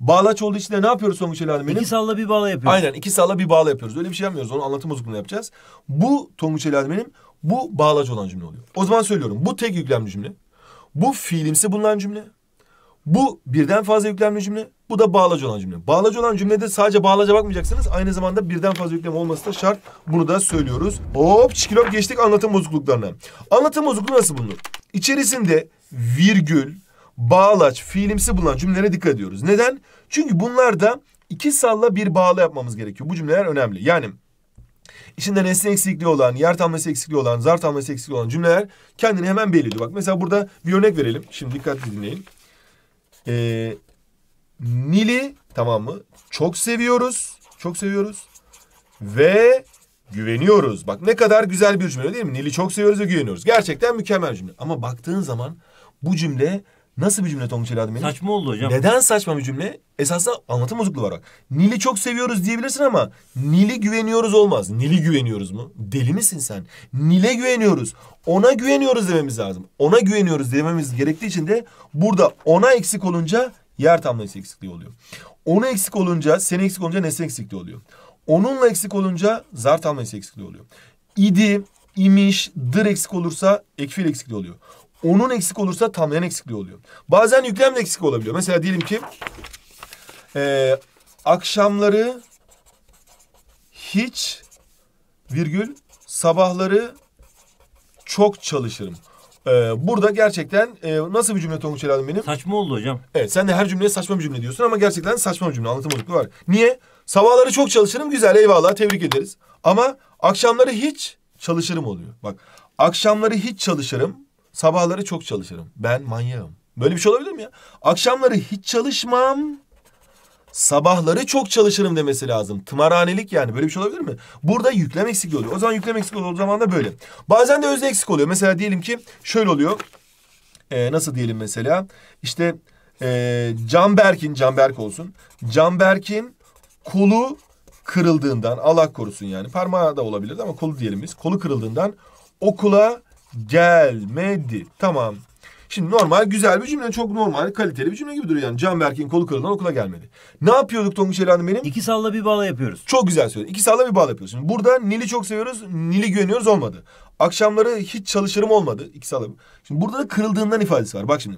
Bağlaç olduğu için de ne yapıyoruz Tonguç Elhanım benim? İki salla bir bağla yapıyoruz. Aynen iki salla bir bağla yapıyoruz. Öyle bir şey yapmıyoruz. Onu anlatım bozukluğunu yapacağız. Bu Tonguç Elhanım benim. Bu bağlaç olan cümle oluyor. O zaman söylüyorum. Bu tek yüklemli cümle. Bu fiilimsi bulunan cümle. Bu birden fazla yüklemli cümle, bu da bağlacı olan cümle. Bağlacı olan cümlede sadece bağlaca bakmayacaksınız. Aynı zamanda birden fazla yüklem olması da şart. Bunu da söylüyoruz. Hop çikilop geçtik anlatım bozukluklarına. Anlatım bozukluğu nasıl bulunur? İçerisinde virgül, bağlaç, fiilimsi bulunan cümlelere dikkat ediyoruz. Neden? Çünkü bunlarda iki salla bir bağla yapmamız gerekiyor. Bu cümleler önemli. Yani İçinde nesne eksikliği olan, yer tamlesi eksikliği olan, zar tamlesi eksikliği olan cümleler kendini hemen belirliyor. Bak mesela burada bir örnek verelim. Şimdi dikkatli dinleyin. E, Nil'i tamam mı? Çok seviyoruz. Çok seviyoruz. Ve güveniyoruz. Bak ne kadar güzel bir cümle değil mi? Nil'i çok seviyoruz ve güveniyoruz. Gerçekten mükemmel cümle. Ama baktığın zaman bu cümle Nasıl bir cümle Tonguç Eladım benim? Saçma oldu hocam. Neden saçma bir cümle? Esasında anlatım bozukluğu var bak. Nil'i çok seviyoruz diyebilirsin ama Nil'i güveniyoruz olmaz. Nil'i güveniyoruz mu? Deli misin sen? Nil'e güveniyoruz. Ona güveniyoruz dememiz lazım. Ona güveniyoruz dememiz gerektiği için de burada ona eksik olunca yer tamlayısı eksikliği oluyor. Ona eksik olunca, seni eksik olunca nesne eksikliği oluyor. Onunla eksik olunca zar tamlayısı eksikliği oluyor. İdi, imiş, dır eksik olursa ekfil eksikliği oluyor. Onun eksik olursa tamlayan eksikliği oluyor. Bazen yüklem de eksik olabiliyor. Mesela diyelim ki e, akşamları hiç virgül sabahları çok çalışırım. Ee, burada gerçekten e, nasıl bir cümle Tonguç Elhan'ım benim? Saçma oldu hocam. Evet sen de her cümleye saçma bir cümle diyorsun ama gerçekten saçma bir cümle anlatım bozukluğu var. Niye? Sabahları çok çalışırım güzel eyvallah tebrik ederiz. Ama akşamları hiç çalışırım oluyor. Bak akşamları hiç çalışırım Sabahları çok çalışırım. Ben manyağım. Böyle bir şey olabilir mi ya? Akşamları hiç çalışmam. Sabahları çok çalışırım demesi lazım. Tımarhanelik yani. Böyle bir şey olabilir mi? Burada yüklem eksik oluyor. O zaman yüklem eksik olduğu zaman da böyle. Bazen de özne eksik oluyor. Mesela diyelim ki şöyle oluyor. Ee, nasıl diyelim mesela? İşte ee, Canberk'in, Canberk olsun. Canberk'in kolu kırıldığından, Allah korusun yani. Parmağı da olabilirdi ama kolu diyelim biz. Kolu kırıldığından okula gelmedi. Tamam. Şimdi normal güzel bir cümle çok normal kaliteli bir cümle gibi duruyor yani. Canberk'in kolu kırılan okula gelmedi. Ne yapıyorduk Tonguç Elhan'ım benim? İki salla bir bağla yapıyoruz. Çok güzel söyledin. İki salla bir bağla yapıyoruz. Şimdi burada Nil'i çok seviyoruz. Nil'i güveniyoruz olmadı. Akşamları hiç çalışırım olmadı. İki salla. Şimdi burada da kırıldığından ifadesi var. Bak şimdi.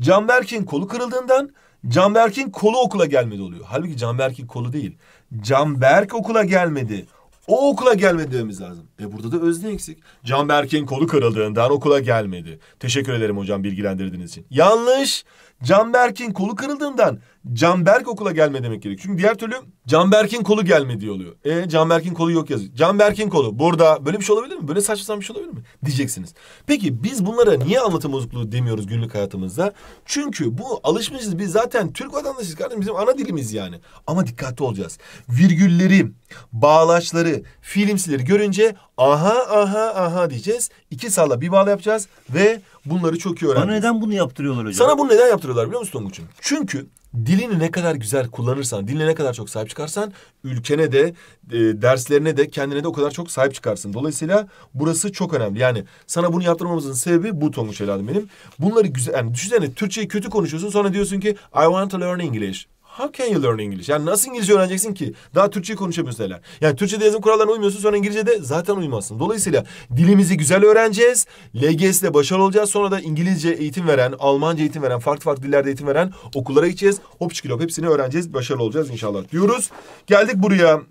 Canberk'in kolu kırıldığından Canberk'in kolu okula gelmedi oluyor. Halbuki Canberk'in kolu değil. Canberk okula gelmedi. O okula gelmedi dememiz lazım. E burada da özne eksik. Can Berk'in kolu kırıldığından okula gelmedi. Teşekkür ederim hocam bilgilendirdiğiniz için. Yanlış. Canberk'in kolu kırıldığından Canberk okula gelme demek gerek. Çünkü diğer türlü Canberk'in kolu gelme diye oluyor. E Canberk'in kolu yok yazıyor. Canberk'in kolu burada böyle bir şey olabilir mi? Böyle saçma sapan bir şey olabilir mi? Diyeceksiniz. Peki biz bunlara niye anlatım bozukluğu demiyoruz günlük hayatımızda? Çünkü bu alışmışız biz zaten Türk vatandaşıyız kardeşim bizim ana dilimiz yani. Ama dikkatli olacağız. Virgülleri, bağlaçları, filmsileri görünce aha aha aha diyeceğiz. İki salla bir bağla yapacağız ve Bunları çok iyi öğrendim. Bana neden bunu yaptırıyorlar hocam? Sana bunu neden yaptırıyorlar biliyor musun Tonguç'um? Çünkü dilini ne kadar güzel kullanırsan, diline ne kadar çok sahip çıkarsan ülkene de, e, derslerine de, kendine de o kadar çok sahip çıkarsın. Dolayısıyla burası çok önemli. Yani sana bunu yaptırmamızın sebebi bu Tonguç evladım benim. Bunları güzel, yani düşünsene Türkçeyi kötü konuşuyorsun sonra diyorsun ki I want to learn English. How can you learn English? Yani nasıl İngilizce öğreneceksin ki? Daha Türkçe konuşamıyorsun hala. Yani Türkçe'de yazım kurallarına uymuyorsun sonra İngilizce'de zaten uymazsın. Dolayısıyla dilimizi güzel öğreneceğiz. LGS'de başarılı olacağız. Sonra da İngilizce eğitim veren, Almanca eğitim veren, farklı farklı dillerde eğitim veren okullara gideceğiz. Hop çikilop hepsini öğreneceğiz. Başarılı olacağız inşallah diyoruz. Geldik buraya.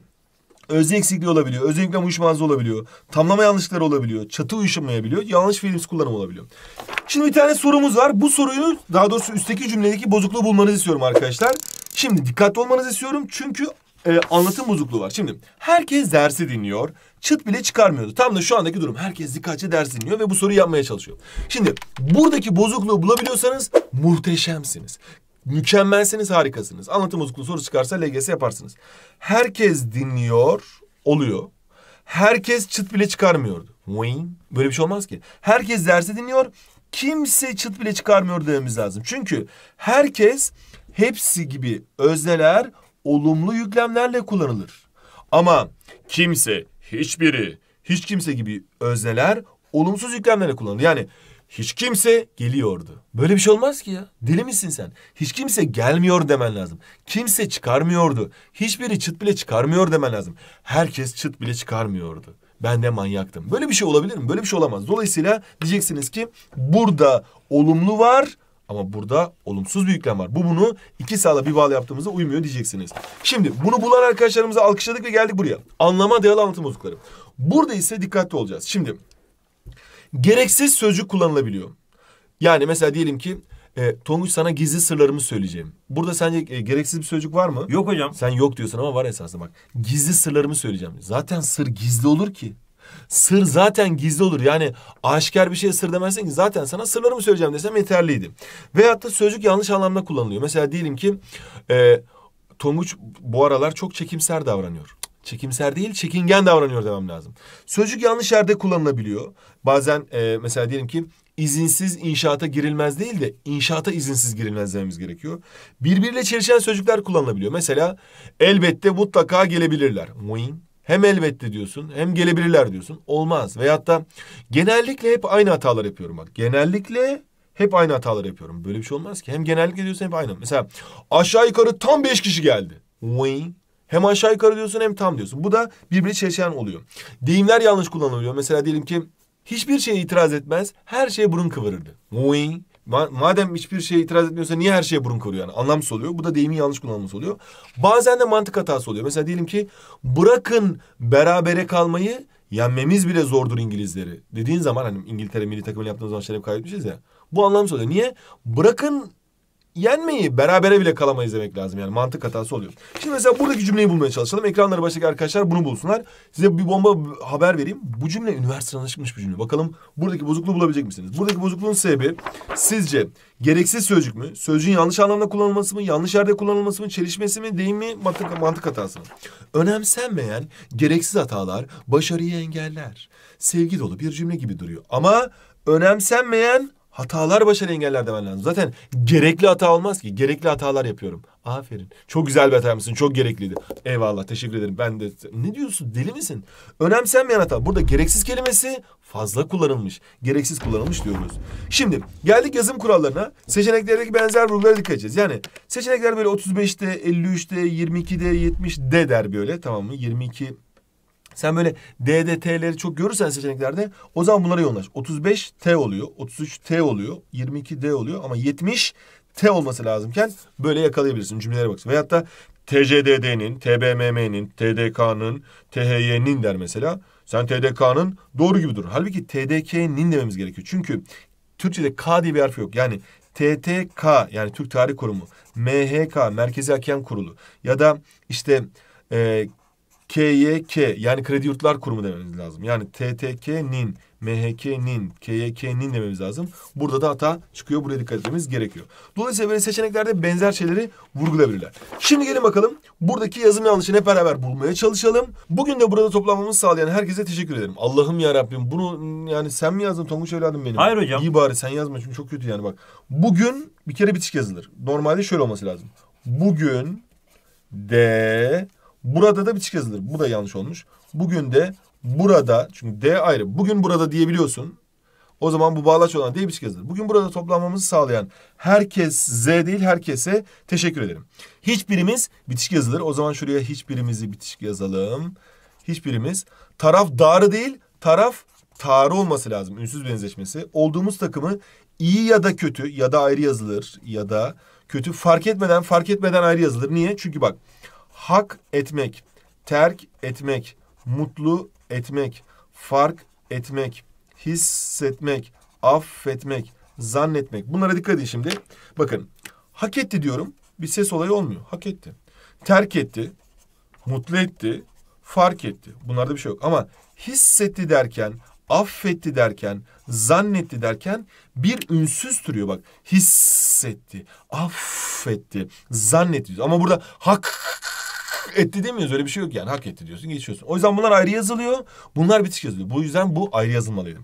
Özne eksikliği olabiliyor. Öz denklem uyuşmazlığı olabiliyor. Tamlama yanlışları olabiliyor. Çatı uyuşamayabiliyor. Yanlış fiilimiz kullanımı olabiliyor. Şimdi bir tane sorumuz var. Bu soruyu daha doğrusu üstteki cümledeki bozukluğu bulmanızı istiyorum arkadaşlar. Şimdi dikkatli olmanızı istiyorum çünkü e, anlatım bozukluğu var. Şimdi herkes dersi dinliyor. Çıt bile çıkarmıyordu. Tam da şu andaki durum. Herkes dikkatli ders dinliyor ve bu soruyu yapmaya çalışıyor. Şimdi buradaki bozukluğu bulabiliyorsanız muhteşemsiniz. Mükemmelsiniz, harikasınız. Anlatım bozukluğu soru çıkarsa LGS yaparsınız. Herkes dinliyor, oluyor. Herkes çıt bile çıkarmıyordu. Böyle bir şey olmaz ki. Herkes dersi dinliyor. Kimse çıt bile çıkarmıyor dememiz lazım. Çünkü herkes hepsi gibi özneler olumlu yüklemlerle kullanılır. Ama kimse, hiçbiri, hiç kimse gibi özneler olumsuz yüklemlerle kullanılır. Yani hiç kimse geliyordu. Böyle bir şey olmaz ki ya. Deli misin sen? Hiç kimse gelmiyor demen lazım. Kimse çıkarmıyordu. Hiçbiri çıt bile çıkarmıyor demen lazım. Herkes çıt bile çıkarmıyordu. Ben de manyaktım. Böyle bir şey olabilir mi? Böyle bir şey olamaz. Dolayısıyla diyeceksiniz ki burada olumlu var ama burada olumsuz bir yüklem var. Bu bunu iki sağla bir bağlı yaptığımızda uymuyor diyeceksiniz. Şimdi bunu bulan arkadaşlarımızı alkışladık ve geldik buraya. Anlama değerli anlatım bozuklukları. Burada ise dikkatli olacağız. Şimdi gereksiz sözcük kullanılabiliyor. Yani mesela diyelim ki e, Tonguç sana gizli sırlarımı söyleyeceğim. Burada sence e, gereksiz bir sözcük var mı? Yok hocam. Sen yok diyorsun ama var esasında bak. Gizli sırlarımı söyleyeceğim. Zaten sır gizli olur ki. Sır zaten gizli olur. Yani aşikar bir şey sır demezsen ki zaten sana sırlarımı söyleyeceğim desem yeterliydi. Veyahut da sözcük yanlış anlamda kullanılıyor. Mesela diyelim ki e, Tonguç bu aralar çok çekimser davranıyor. Çekimser değil, çekingen davranıyor demem lazım. Sözcük yanlış yerde kullanılabiliyor. Bazen e, mesela diyelim ki izinsiz inşaata girilmez değil de inşaata izinsiz girilmez dememiz gerekiyor. Birbiriyle çelişen sözcükler kullanılabiliyor. Mesela elbette mutlaka gelebilirler. Muin hem elbette diyorsun hem gelebilirler diyorsun. Olmaz. Veyahut da genellikle hep aynı hatalar yapıyorum bak. Genellikle hep aynı hatalar yapıyorum. Böyle bir şey olmaz ki. Hem genellikle diyorsun hep aynı. Mesela aşağı yukarı tam beş kişi geldi. Wing. Hem aşağı yukarı diyorsun hem tam diyorsun. Bu da birbirini çelişen oluyor. Deyimler yanlış kullanılıyor. Mesela diyelim ki hiçbir şeye itiraz etmez. Her şeye burun kıvırırdı. Wing madem hiçbir şeye itiraz etmiyorsa niye her şeye burun kıvırıyor yani? Anlamsız oluyor. Bu da deyimin yanlış kullanılması oluyor. Bazen de mantık hatası oluyor. Mesela diyelim ki bırakın berabere kalmayı yenmemiz bile zordur İngilizleri. Dediğin zaman hani İngiltere milli takımını yaptığımız zaman şeref kaybetmişiz ya. Bu anlamsız oluyor. Niye? Bırakın yenmeyi berabere bile kalamayız demek lazım. Yani mantık hatası oluyor. Şimdi mesela buradaki cümleyi bulmaya çalışalım. Ekranları baştaki arkadaşlar bunu bulsunlar. Size bir bomba haber vereyim. Bu cümle üniversiteden çıkmış bir cümle. Bakalım buradaki bozukluğu bulabilecek misiniz? Buradaki bozukluğun sebebi sizce gereksiz sözcük mü? Sözcüğün yanlış anlamda kullanılması mı? Yanlış yerde kullanılması mı? Çelişmesi mi? Değil mi? Mantık, mantık hatası mı? Önemsenmeyen gereksiz hatalar başarıyı engeller. Sevgi dolu bir cümle gibi duruyor. Ama önemsenmeyen Hatalar başarı engeller demen lazım. Zaten gerekli hata olmaz ki. Gerekli hatalar yapıyorum. Aferin. Çok güzel bir hata yapmışsın. Çok gerekliydi. Eyvallah teşekkür ederim. Ben de... Ne diyorsun? Deli misin? Önemsenmeyen hata. Burada gereksiz kelimesi fazla kullanılmış. Gereksiz kullanılmış diyoruz. Şimdi geldik yazım kurallarına. Seçeneklerdeki benzer vurgulara dikkat edeceğiz. Yani seçenekler böyle 35'te, 53'te, 22'de, 70'de der böyle. Tamam mı? 22 sen böyle DDT'leri çok görürsen seçeneklerde o zaman bunlara yoğunlaş. 35 T oluyor, 33 T oluyor, 22 D oluyor ama 70 T olması lazımken böyle yakalayabilirsin cümlelere baksın. Veyahut da TCDD'nin, TBMM'nin, TDK'nın, THY'nin der mesela. Sen TDK'nın doğru gibi dur. Halbuki TDK'nin dememiz gerekiyor. Çünkü Türkçe'de K diye bir harf yok. Yani TTK yani Türk Tarih Kurumu, MHK Merkezi Hakem Kurulu ya da işte e, KYK yani Kredi Yurtlar Kurumu dememiz lazım. Yani TTK'nin, MHK'nin, KYK'nin dememiz lazım. Burada da hata çıkıyor. Buraya dikkat etmemiz gerekiyor. Dolayısıyla böyle seçeneklerde benzer şeyleri vurgulayabilirler. Şimdi gelin bakalım. Buradaki yazım yanlışını hep beraber bulmaya çalışalım. Bugün de burada toplanmamızı sağlayan herkese teşekkür ederim. Allah'ım ya Rabbim bunu yani sen mi yazdın Tonguç evladım benim? Hayır hocam. İyi bari sen yazma çünkü çok kötü yani bak. Bugün bir kere bitişik yazılır. Normalde şöyle olması lazım. Bugün de Burada da bir bitişik yazılır. Bu da yanlış olmuş. Bugün de burada çünkü D ayrı. Bugün burada diyebiliyorsun. O zaman bu bağlaç olan diye bitişik yazılır. Bugün burada toplanmamızı sağlayan herkes Z değil herkese teşekkür ederim. Hiçbirimiz bitişik yazılır. O zaman şuraya hiçbirimizi bitişik yazalım. Hiçbirimiz taraf darı değil taraf tarı olması lazım. Ünsüz benzeşmesi. Olduğumuz takımı iyi ya da kötü ya da ayrı yazılır ya da kötü fark etmeden fark etmeden ayrı yazılır. Niye? Çünkü bak hak etmek, terk etmek, mutlu etmek, fark etmek, hissetmek, affetmek, zannetmek. Bunlara dikkat edin şimdi. Bakın hak etti diyorum bir ses olayı olmuyor. Hak etti. Terk etti, mutlu etti, fark etti. Bunlarda bir şey yok. Ama hissetti derken, affetti derken, zannetti derken bir ünsüz duruyor bak. Hissetti, affetti, zannetti. Ama burada hak etti demiyoruz öyle bir şey yok yani hak etti diyorsun geçiyorsun. O yüzden bunlar ayrı yazılıyor bunlar bitiş yazılıyor. Bu yüzden bu ayrı yazılmalıydı.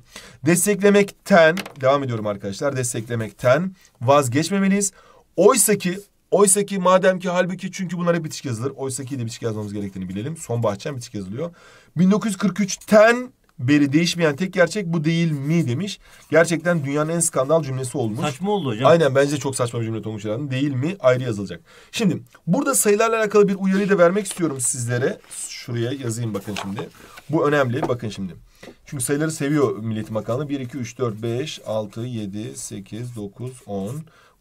Desteklemekten devam ediyorum arkadaşlar desteklemekten vazgeçmemeliyiz. Oysa ki Oysa ki madem ki halbuki çünkü bunlara bitiş yazılır. Oysa ki de bitiş yazmamız gerektiğini bilelim. Son bahçem bitiş yazılıyor. 1943'ten beri değişmeyen tek gerçek bu değil mi demiş. Gerçekten dünyanın en skandal cümlesi olmuş. Saçma oldu hocam. Aynen bence çok saçma bir cümle olmuş herhalde. Değil mi ayrı yazılacak. Şimdi burada sayılarla alakalı bir uyarı da vermek istiyorum sizlere. Şuraya yazayım bakın şimdi. Bu önemli bakın şimdi. Çünkü sayıları seviyor Milletin Bakanlığı. 1, 2, 3, 4, 5, 6, 7, 8, 9, 10...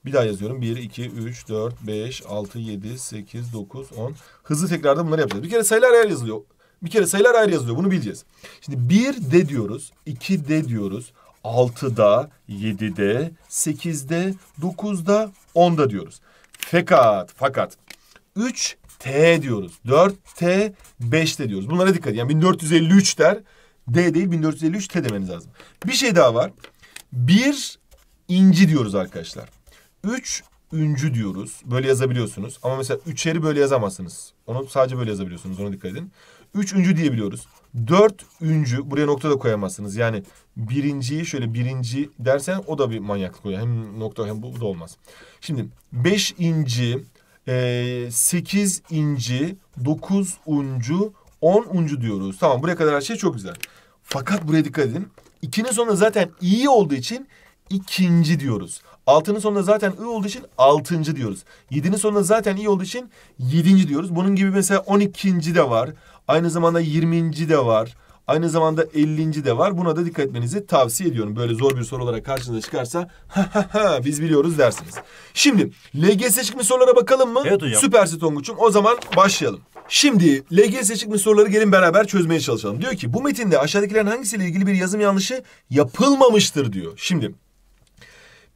Bir daha yazıyorum. 1, 2, 3, 4, 5, 6, 7, 8, 9, 10. Hızlı tekrarda bunları yapacağız. Bir kere sayılar yer yazılıyor. Bir kere sayılar ayrı yazılıyor. Bunu bileceğiz. Şimdi bir de diyoruz, iki de diyoruz, altıda, yedide, sekizde, dokuzda, onda diyoruz. Fakat, fakat üç T diyoruz. dört T, beş de diyoruz. Bunlara dikkat. Yani 1453 der. D değil 1453 T demeniz lazım. Bir şey daha var. Bir inci diyoruz arkadaşlar. Üç üncü diyoruz. Böyle yazabiliyorsunuz. Ama mesela üçeri böyle yazamazsınız. Onu sadece böyle yazabiliyorsunuz. Ona dikkat edin. Üçüncü diyebiliyoruz. Dörtüncü buraya nokta da koyamazsınız. Yani birinciyi şöyle birinci dersen o da bir manyaklık oluyor. Hem nokta hem bu, bu da olmaz. Şimdi beş inci, e, sekiz inci, dokuz uncu, on uncu diyoruz. Tamam buraya kadar her şey çok güzel. Fakat buraya dikkat edin. İkinin sonunda zaten iyi olduğu için ikinci diyoruz. Altının sonunda zaten ı olduğu için altıncı diyoruz. Yedinin sonunda zaten iyi olduğu için yedinci diyoruz. Bunun gibi mesela on ikinci de var. Aynı zamanda 20. de var. Aynı zamanda 50. de var. Buna da dikkat etmenizi tavsiye ediyorum. Böyle zor bir soru olarak karşınıza çıkarsa [laughs] biz biliyoruz dersiniz. Şimdi LGS çıkmış sorulara bakalım mı? Evet hocam. Süpersin Tonguç'um. O zaman başlayalım. Şimdi LGS çıkmış soruları gelin beraber çözmeye çalışalım. Diyor ki bu metinde aşağıdakilerin hangisiyle ilgili bir yazım yanlışı yapılmamıştır diyor. Şimdi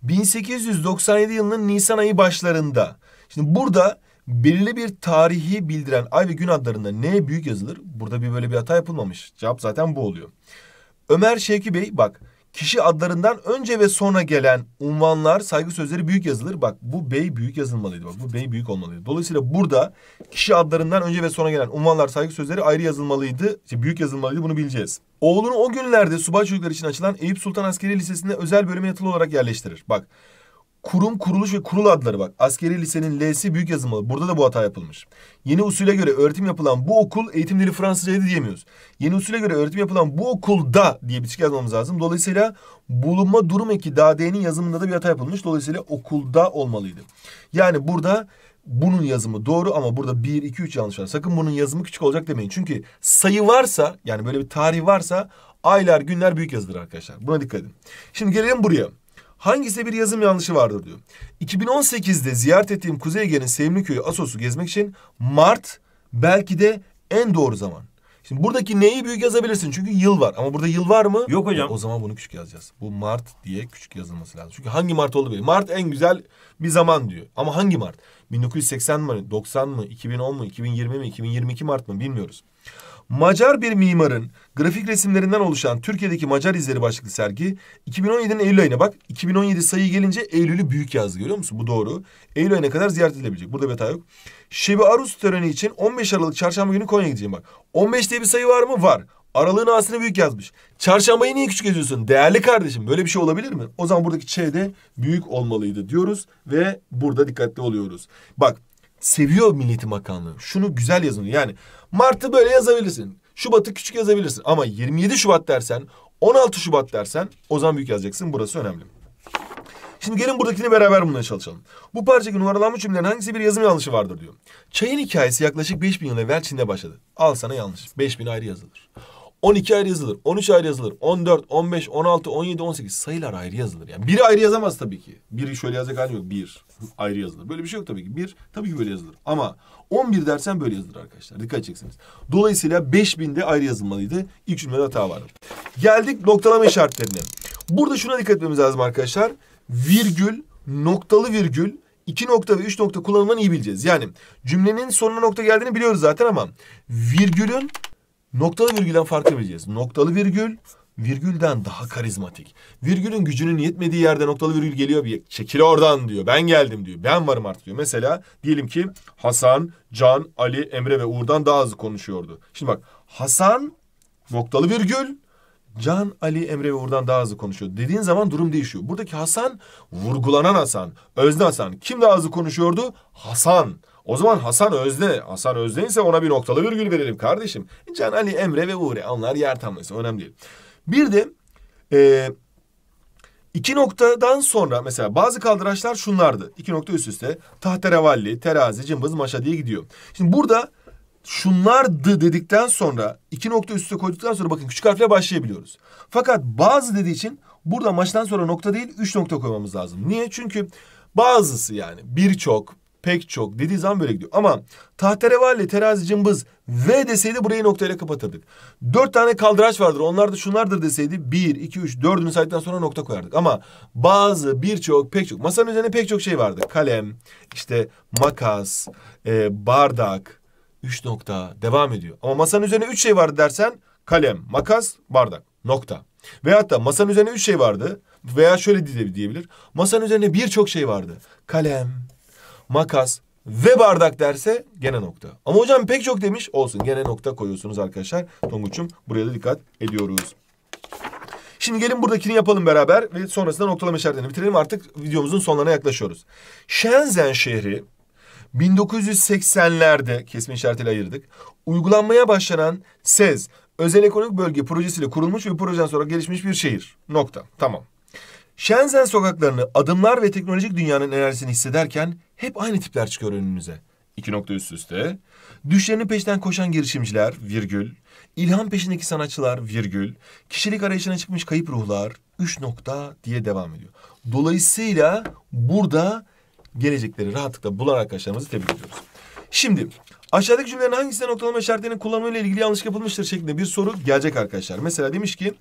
1897 yılının Nisan ayı başlarında. Şimdi burada belirli bir tarihi bildiren ay ve gün adlarında neye büyük yazılır? Burada bir böyle bir hata yapılmamış. Cevap zaten bu oluyor. Ömer Şevki Bey bak kişi adlarından önce ve sonra gelen unvanlar saygı sözleri büyük yazılır. Bak bu bey büyük yazılmalıydı. Bak bu bey büyük olmalıydı. Dolayısıyla burada kişi adlarından önce ve sonra gelen unvanlar saygı sözleri ayrı yazılmalıydı. İşte büyük yazılmalıydı bunu bileceğiz. Oğlunu o günlerde subay çocuklar için açılan Eyüp Sultan Askeri Lisesi'nde özel bölüme yatılı olarak yerleştirir. Bak Kurum, kuruluş ve kurul adları bak. Askeri lisenin L'si büyük yazılmalı. Burada da bu hata yapılmış. Yeni usule göre öğretim yapılan bu okul eğitim dili Fransızcaydı diyemiyoruz. Yeni usule göre öğretim yapılan bu okulda diye bitişik yazmamız lazım. Dolayısıyla bulunma durum eki dadenin yazımında da bir hata yapılmış. Dolayısıyla okulda olmalıydı. Yani burada bunun yazımı doğru ama burada 1, 2, 3 yanlış var. Sakın bunun yazımı küçük olacak demeyin. Çünkü sayı varsa yani böyle bir tarih varsa aylar, günler büyük yazılır arkadaşlar. Buna dikkat edin. Şimdi gelelim buraya. Hangisi bir yazım yanlışı vardır diyor. 2018'de ziyaret ettiğim Kuzey Ege'nin Sevimli Köyü Asos'u gezmek için Mart belki de en doğru zaman. Şimdi buradaki neyi büyük yazabilirsin çünkü yıl var ama burada yıl var mı? Yok hocam. O zaman bunu küçük yazacağız. Bu Mart diye küçük yazılması lazım. Çünkü hangi Mart oldu belli. Mart en güzel bir zaman diyor. Ama hangi Mart? 1980 mi, 90 mı, 2010 mu, 2020 mi, 2022 Mart mı bilmiyoruz. Macar bir mimarın grafik resimlerinden oluşan Türkiye'deki Macar izleri başlıklı sergi 2017'nin Eylül ayına bak. 2017 sayı gelince Eylül'ü büyük yazdı görüyor musun? Bu doğru. Eylül ayına kadar ziyaret edilebilecek. Burada bir hata yok. Şebi Arus töreni için 15 Aralık çarşamba günü Konya'ya gideceğim bak. 15 diye bir sayı var mı? Var. Aralığın asını büyük yazmış. Çarşambayı niye küçük yazıyorsun? Değerli kardeşim böyle bir şey olabilir mi? O zaman buradaki Ç'de büyük olmalıydı diyoruz ve burada dikkatli oluyoruz. Bak seviyor Milli Eğitim Bakanlığı. Şunu güzel yazın. Yani Mart'ı böyle yazabilirsin. Şubat'ı küçük yazabilirsin. Ama 27 Şubat dersen, 16 Şubat dersen o zaman büyük yazacaksın. Burası önemli. Şimdi gelin buradakini beraber bununla çalışalım. Bu parçadaki numaralanmış cümlelerin hangisi bir yazım yanlışı vardır diyor. Çayın hikayesi yaklaşık 5000 yıl evvel Çin'de başladı. Al sana yanlış. 5000 ayrı yazılır. 12 ayrı yazılır, 13 ayrı yazılır, 14, 15, 16, 17, 18 sayılar ayrı yazılır. Yani biri ayrı yazamaz tabii ki. Biri şöyle yazacak hali yok. Bir ayrı yazılır. Böyle bir şey yok tabii ki. Bir tabii ki böyle yazılır. Ama 11 dersen böyle yazılır arkadaşlar. Dikkat edeceksiniz. Dolayısıyla 5000'de ayrı yazılmalıydı. İlk cümlede hata vardı. Geldik noktalama işaretlerine. Burada şuna dikkat etmemiz lazım arkadaşlar. Virgül, noktalı virgül iki nokta ve üç nokta kullanımını iyi bileceğiz. Yani cümlenin sonuna nokta geldiğini biliyoruz zaten ama virgülün Noktalı virgülden fark edeceğiz. Noktalı virgül virgülden daha karizmatik. Virgülün gücünün yetmediği yerde noktalı virgül geliyor bir çekil oradan diyor. Ben geldim diyor. Ben varım artık diyor. Mesela diyelim ki Hasan, Can, Ali, Emre ve Uğur'dan daha hızlı konuşuyordu. Şimdi bak Hasan noktalı virgül Can, Ali, Emre ve Uğur'dan daha hızlı konuşuyor. Dediğin zaman durum değişiyor. Buradaki Hasan vurgulanan Hasan, özne Hasan. Kim daha hızlı konuşuyordu? Hasan. O zaman Hasan Özde. Hasan Özde ise ona bir noktalı virgül verelim kardeşim. Can Ali, Emre ve Uğur. Onlar yer tamlası. Önemli değil. Bir de e, iki noktadan sonra mesela bazı kaldıraçlar şunlardı. İki nokta üst üste. Tahterevalli, terazi, cımbız, maşa diye gidiyor. Şimdi burada şunlardı dedikten sonra iki nokta üstüne koyduktan sonra bakın küçük harfle başlayabiliyoruz. Fakat bazı dediği için burada maçtan sonra nokta değil üç nokta koymamız lazım. Niye? Çünkü bazısı yani birçok, pek çok dediği zaman böyle gidiyor. Ama tahterevalli, terazi, cımbız ve deseydi burayı noktayla kapatırdık. Dört tane kaldıraç vardır onlar da şunlardır deseydi bir, iki, üç, dördünü saydıktan sonra nokta koyardık. Ama bazı birçok pek çok masanın üzerine pek çok şey vardı. Kalem, işte makas, e, bardak, üç nokta devam ediyor. Ama masanın üzerine üç şey vardı dersen kalem, makas, bardak nokta. Veyahut da masanın üzerine üç şey vardı veya şöyle diyebilir. Masanın üzerine birçok şey vardı. Kalem, makas ve bardak derse gene nokta. Ama hocam pek çok demiş olsun gene nokta koyuyorsunuz arkadaşlar. Tonguç'um buraya da dikkat ediyoruz. Şimdi gelin buradakini yapalım beraber ve sonrasında noktalama işaretlerini bitirelim. Artık videomuzun sonlarına yaklaşıyoruz. Shenzhen şehri 1980'lerde kesme işaretiyle ayırdık. Uygulanmaya başlanan SEZ özel ekonomik bölge projesiyle kurulmuş ve projeden sonra gelişmiş bir şehir. Nokta. Tamam. Shenzhen sokaklarını adımlar ve teknolojik dünyanın enerjisini hissederken hep aynı tipler çıkıyor önünüze. İki nokta üst üste. Düşlerinin peşinden koşan girişimciler, virgül. İlham peşindeki sanatçılar, virgül. Kişilik arayışına çıkmış kayıp ruhlar, üç nokta diye devam ediyor. Dolayısıyla burada gelecekleri rahatlıkla bulan arkadaşlarımızı tebrik ediyoruz. Şimdi aşağıdaki cümlelerin hangisinde noktalama işaretlerinin kullanımıyla ilgili yanlış yapılmıştır şeklinde bir soru gelecek arkadaşlar. Mesela demiş ki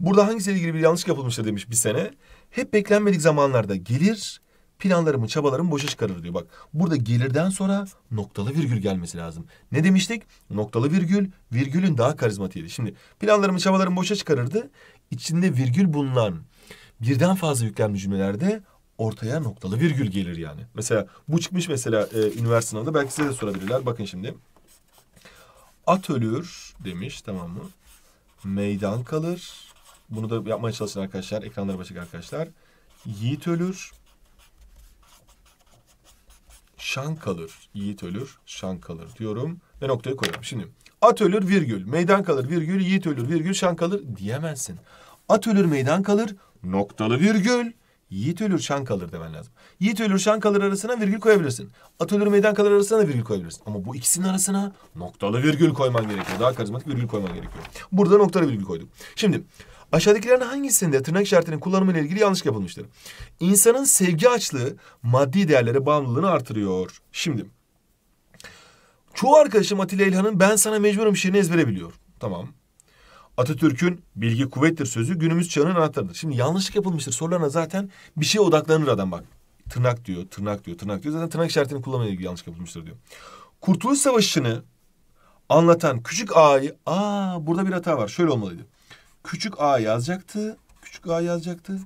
burada hangisiyle ilgili bir yanlış yapılmıştır demiş bir sene. Hep beklenmedik zamanlarda gelir, planlarımı, çabalarımı boşa çıkarır diyor. Bak burada gelirden sonra noktalı virgül gelmesi lazım. Ne demiştik? Noktalı virgül, virgülün daha karizmatiydi. Şimdi planlarımı, çabalarımı boşa çıkarırdı. İçinde virgül bulunan birden fazla yüklenmiş cümlelerde ortaya noktalı virgül gelir yani. Mesela bu çıkmış mesela e, üniversite sınavında belki size de sorabilirler. Bakın şimdi. At ölür demiş tamam mı? Meydan kalır. Bunu da yapmaya çalışın arkadaşlar. Ekranlara başlık arkadaşlar. Yiğit ölür. Şan kalır. Yiğit ölür. Şan kalır diyorum. Ve noktayı koyuyorum. Şimdi at ölür virgül. Meydan kalır virgül. Yiğit ölür virgül. Şan kalır diyemezsin. At ölür meydan kalır. Noktalı virgül. Yiğit ölür şan kalır demen lazım. Yiğit ölür şan kalır arasına virgül koyabilirsin. At ölür meydan kalır arasına da virgül koyabilirsin. Ama bu ikisinin arasına noktalı virgül koyman gerekiyor. Daha karizmatik virgül koyman gerekiyor. Burada noktalı virgül koydum. Şimdi Aşağıdakilerin hangisinde tırnak işaretinin kullanımı ile ilgili yanlış yapılmıştır? İnsanın sevgi açlığı maddi değerlere bağımlılığını artırıyor. Şimdi çoğu arkadaşım Atilla İlhan'ın ben sana mecburum şiirini ezbere biliyor. Tamam. Atatürk'ün bilgi kuvvettir sözü günümüz çağının anahtarıdır. Şimdi yanlışlık yapılmıştır. Sorularına zaten bir şey odaklanır adam bak. Tırnak diyor, tırnak diyor, tırnak diyor. Zaten tırnak işaretini kullanmaya ilgili yanlış yapılmıştır diyor. Kurtuluş Savaşı'nı anlatan küçük ağayı... Aa burada bir hata var. Şöyle olmalıydı küçük a yazacaktı. Küçük a yazacaktı.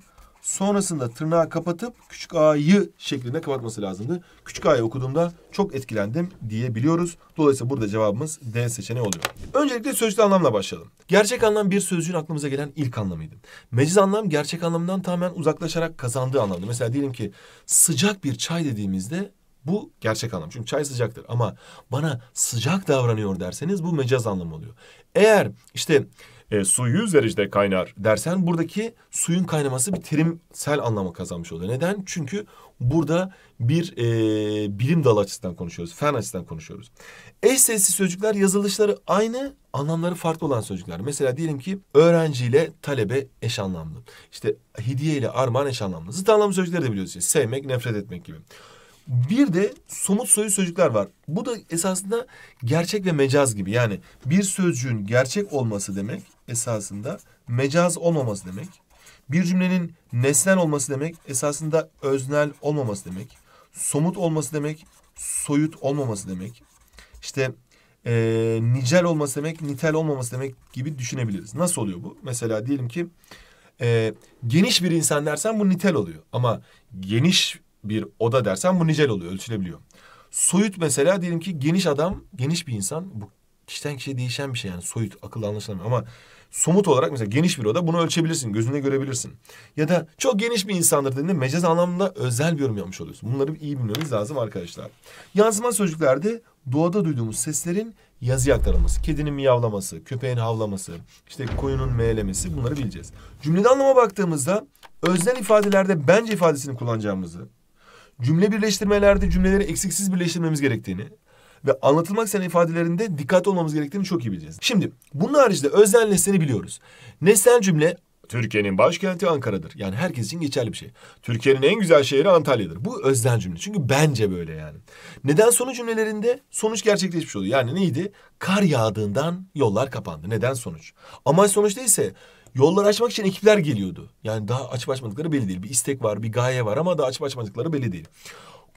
Sonrasında tırnağı kapatıp küçük a'yı şeklinde kapatması lazımdı. Küçük a'yı okuduğumda çok etkilendim diyebiliyoruz. Dolayısıyla burada cevabımız D seçeneği oluyor. Öncelikle sözcük anlamla başlayalım. Gerçek anlam bir sözcüğün aklımıza gelen ilk anlamıydı. Meciz anlam gerçek anlamından tamamen uzaklaşarak kazandığı anlamdı. Mesela diyelim ki sıcak bir çay dediğimizde bu gerçek anlam. Çünkü çay sıcaktır ama bana sıcak davranıyor derseniz bu mecaz anlamı oluyor. Eğer işte e, su 100 derecede kaynar dersen buradaki suyun kaynaması bir terimsel anlamı kazanmış oluyor. Neden? Çünkü burada bir e, bilim dalı açısından konuşuyoruz. Fen açısından konuşuyoruz. Eş sesli sözcükler yazılışları aynı, anlamları farklı olan sözcükler. Mesela diyelim ki öğrenciyle talebe eş anlamlı. İşte hediye ile armağan eş anlamlı. Zıt anlamlı sözcükleri de biliyoruz. İşte sevmek, nefret etmek gibi. Bir de somut soyut sözcükler var. Bu da esasında gerçek ve mecaz gibi. Yani bir sözcüğün gerçek olması demek esasında mecaz olmaması demek. Bir cümlenin nesnel olması demek esasında öznel olmaması demek. Somut olması demek soyut olmaması demek. İşte e, nicel olması demek nitel olmaması demek gibi düşünebiliriz. Nasıl oluyor bu? Mesela diyelim ki e, geniş bir insan dersen bu nitel oluyor. Ama geniş bir oda dersen bu nicel oluyor ölçülebiliyor. Soyut mesela diyelim ki geniş adam geniş bir insan bu kişiden kişiye değişen bir şey yani soyut akıl anlaşılamıyor ama somut olarak mesela geniş bir oda bunu ölçebilirsin, gözünle görebilirsin. Ya da çok geniş bir insandır dediğinde mecaz anlamında özel bir yorum yapmış oluyorsun. Bunları iyi bilmemiz lazım arkadaşlar. Yansıma sözcüklerde doğada duyduğumuz seslerin yazı aktarılması. Kedinin miyavlaması, köpeğin havlaması, işte koyunun meğlemesi bunları bileceğiz. Cümlede anlama baktığımızda öznel ifadelerde bence ifadesini kullanacağımızı, cümle birleştirmelerde cümleleri eksiksiz birleştirmemiz gerektiğini, ve anlatılmak istenen ifadelerinde dikkat olmamız gerektiğini çok iyi bileceğiz. Şimdi bunun haricinde öznel nesneni biliyoruz. Nesnel cümle Türkiye'nin başkenti Ankara'dır. Yani herkes için geçerli bir şey. Türkiye'nin en güzel şehri Antalya'dır. Bu özden cümle. Çünkü bence böyle yani. Neden sonuç cümlelerinde sonuç gerçekleşmiş oluyor. Yani neydi? Kar yağdığından yollar kapandı. Neden sonuç? Amaç sonuçta ise yollar açmak için ekipler geliyordu. Yani daha açıp açmadıkları belli değil. Bir istek var, bir gaye var ama daha açıp açmadıkları belli değil.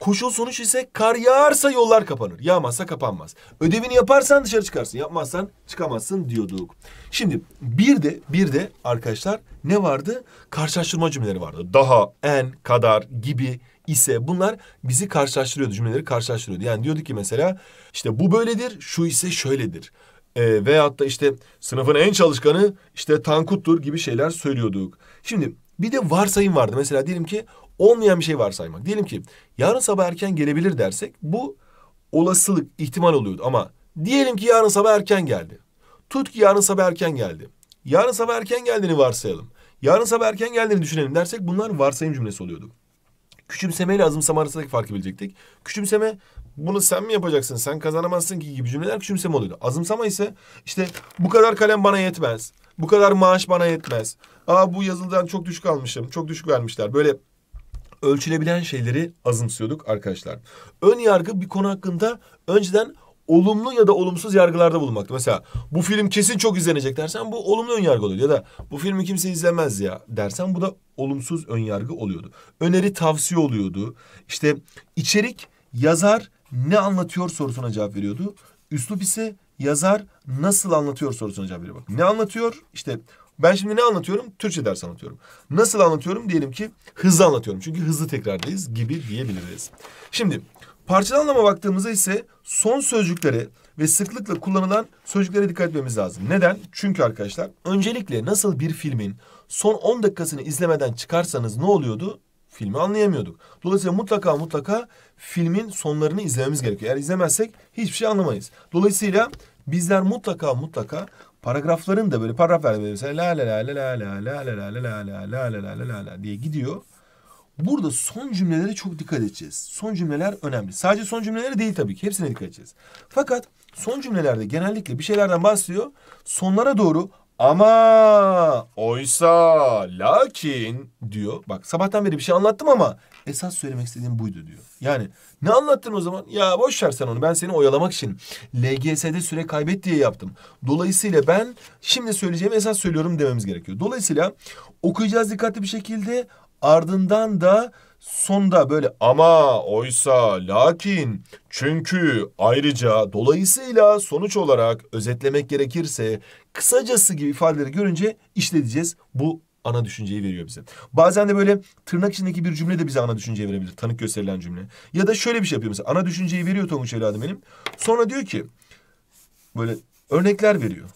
Koşul sonuç ise kar yağarsa yollar kapanır. Yağmazsa kapanmaz. Ödevini yaparsan dışarı çıkarsın. Yapmazsan çıkamazsın diyorduk. Şimdi bir de bir de arkadaşlar ne vardı? Karşılaştırma cümleleri vardı. Daha, en, kadar, gibi, ise bunlar bizi karşılaştırıyordu. Cümleleri karşılaştırıyordu. Yani diyordu ki mesela işte bu böyledir, şu ise şöyledir. E, veyahut da işte sınıfın en çalışkanı işte Tankut'tur gibi şeyler söylüyorduk. Şimdi bir de varsayım vardı. Mesela diyelim ki olmayan bir şey varsaymak. Diyelim ki yarın sabah erken gelebilir dersek bu olasılık, ihtimal oluyordu. Ama diyelim ki yarın sabah erken geldi. Tut ki yarın sabah erken geldi. Yarın sabah erken geldiğini varsayalım. Yarın sabah erken geldiğini düşünelim dersek bunlar varsayım cümlesi oluyordu. Küçümseme ile azımsama arasındaki farkı bilecektik. Küçümseme bunu sen mi yapacaksın sen kazanamazsın ki gibi cümleler küçümseme oluyordu. Azımsama ise işte bu kadar kalem bana yetmez. Bu kadar maaş bana yetmez. Aa bu yazıldan çok düşük almışım. Çok düşük vermişler. Böyle ölçülebilen şeyleri azımsıyorduk arkadaşlar. Ön yargı bir konu hakkında önceden olumlu ya da olumsuz yargılarda bulunmaktı. Mesela bu film kesin çok izlenecek dersen bu olumlu ön yargı oluyor. Ya da bu filmi kimse izlemez ya dersen bu da olumsuz ön yargı oluyordu. Öneri tavsiye oluyordu. İşte içerik yazar ne anlatıyor sorusuna cevap veriyordu. Üslup ise yazar nasıl anlatıyor sorusuna cevap veriyor. Bak. Ne anlatıyor? İşte ben şimdi ne anlatıyorum? Türkçe ders anlatıyorum. Nasıl anlatıyorum? Diyelim ki hızlı anlatıyorum. Çünkü hızlı tekrardayız gibi diyebiliriz. Şimdi parçalı anlama baktığımızda ise son sözcükleri ve sıklıkla kullanılan sözcüklere dikkat etmemiz lazım. Neden? Çünkü arkadaşlar öncelikle nasıl bir filmin son 10 dakikasını izlemeden çıkarsanız ne oluyordu? Filmi anlayamıyorduk. Dolayısıyla mutlaka mutlaka filmin sonlarını izlememiz gerekiyor. Eğer izlemezsek hiçbir şey anlamayız. Dolayısıyla Bizler mutlaka mutlaka paragrafların da böyle paragraf böyle mesela la la la la la la la la la la la la la la la la la diye gidiyor. Burada son cümlelere çok dikkat edeceğiz. Son cümleler önemli. Sadece son cümlelere değil tabii ki. Hepsine dikkat edeceğiz. Fakat son cümlelerde genellikle bir şeylerden bahsediyor. Sonlara doğru ama oysa lakin diyor. Bak sabahtan beri bir şey anlattım ama esas söylemek istediğim buydu diyor. Yani ne anlattın o zaman? Ya boş ver sen onu. Ben seni oyalamak için LGS'de süre kaybet diye yaptım. Dolayısıyla ben şimdi söyleyeceğim esas söylüyorum dememiz gerekiyor. Dolayısıyla okuyacağız dikkatli bir şekilde. Ardından da sonda böyle ama oysa lakin çünkü ayrıca dolayısıyla sonuç olarak özetlemek gerekirse kısacası gibi ifadeleri görünce işleteceğiz bu ana düşünceyi veriyor bize. Bazen de böyle tırnak içindeki bir cümle de bize ana düşünceyi verebilir. Tanık gösterilen cümle. Ya da şöyle bir şey yapıyor mesela. Ana düşünceyi veriyor Tonguç evladım benim. Sonra diyor ki böyle örnekler veriyor.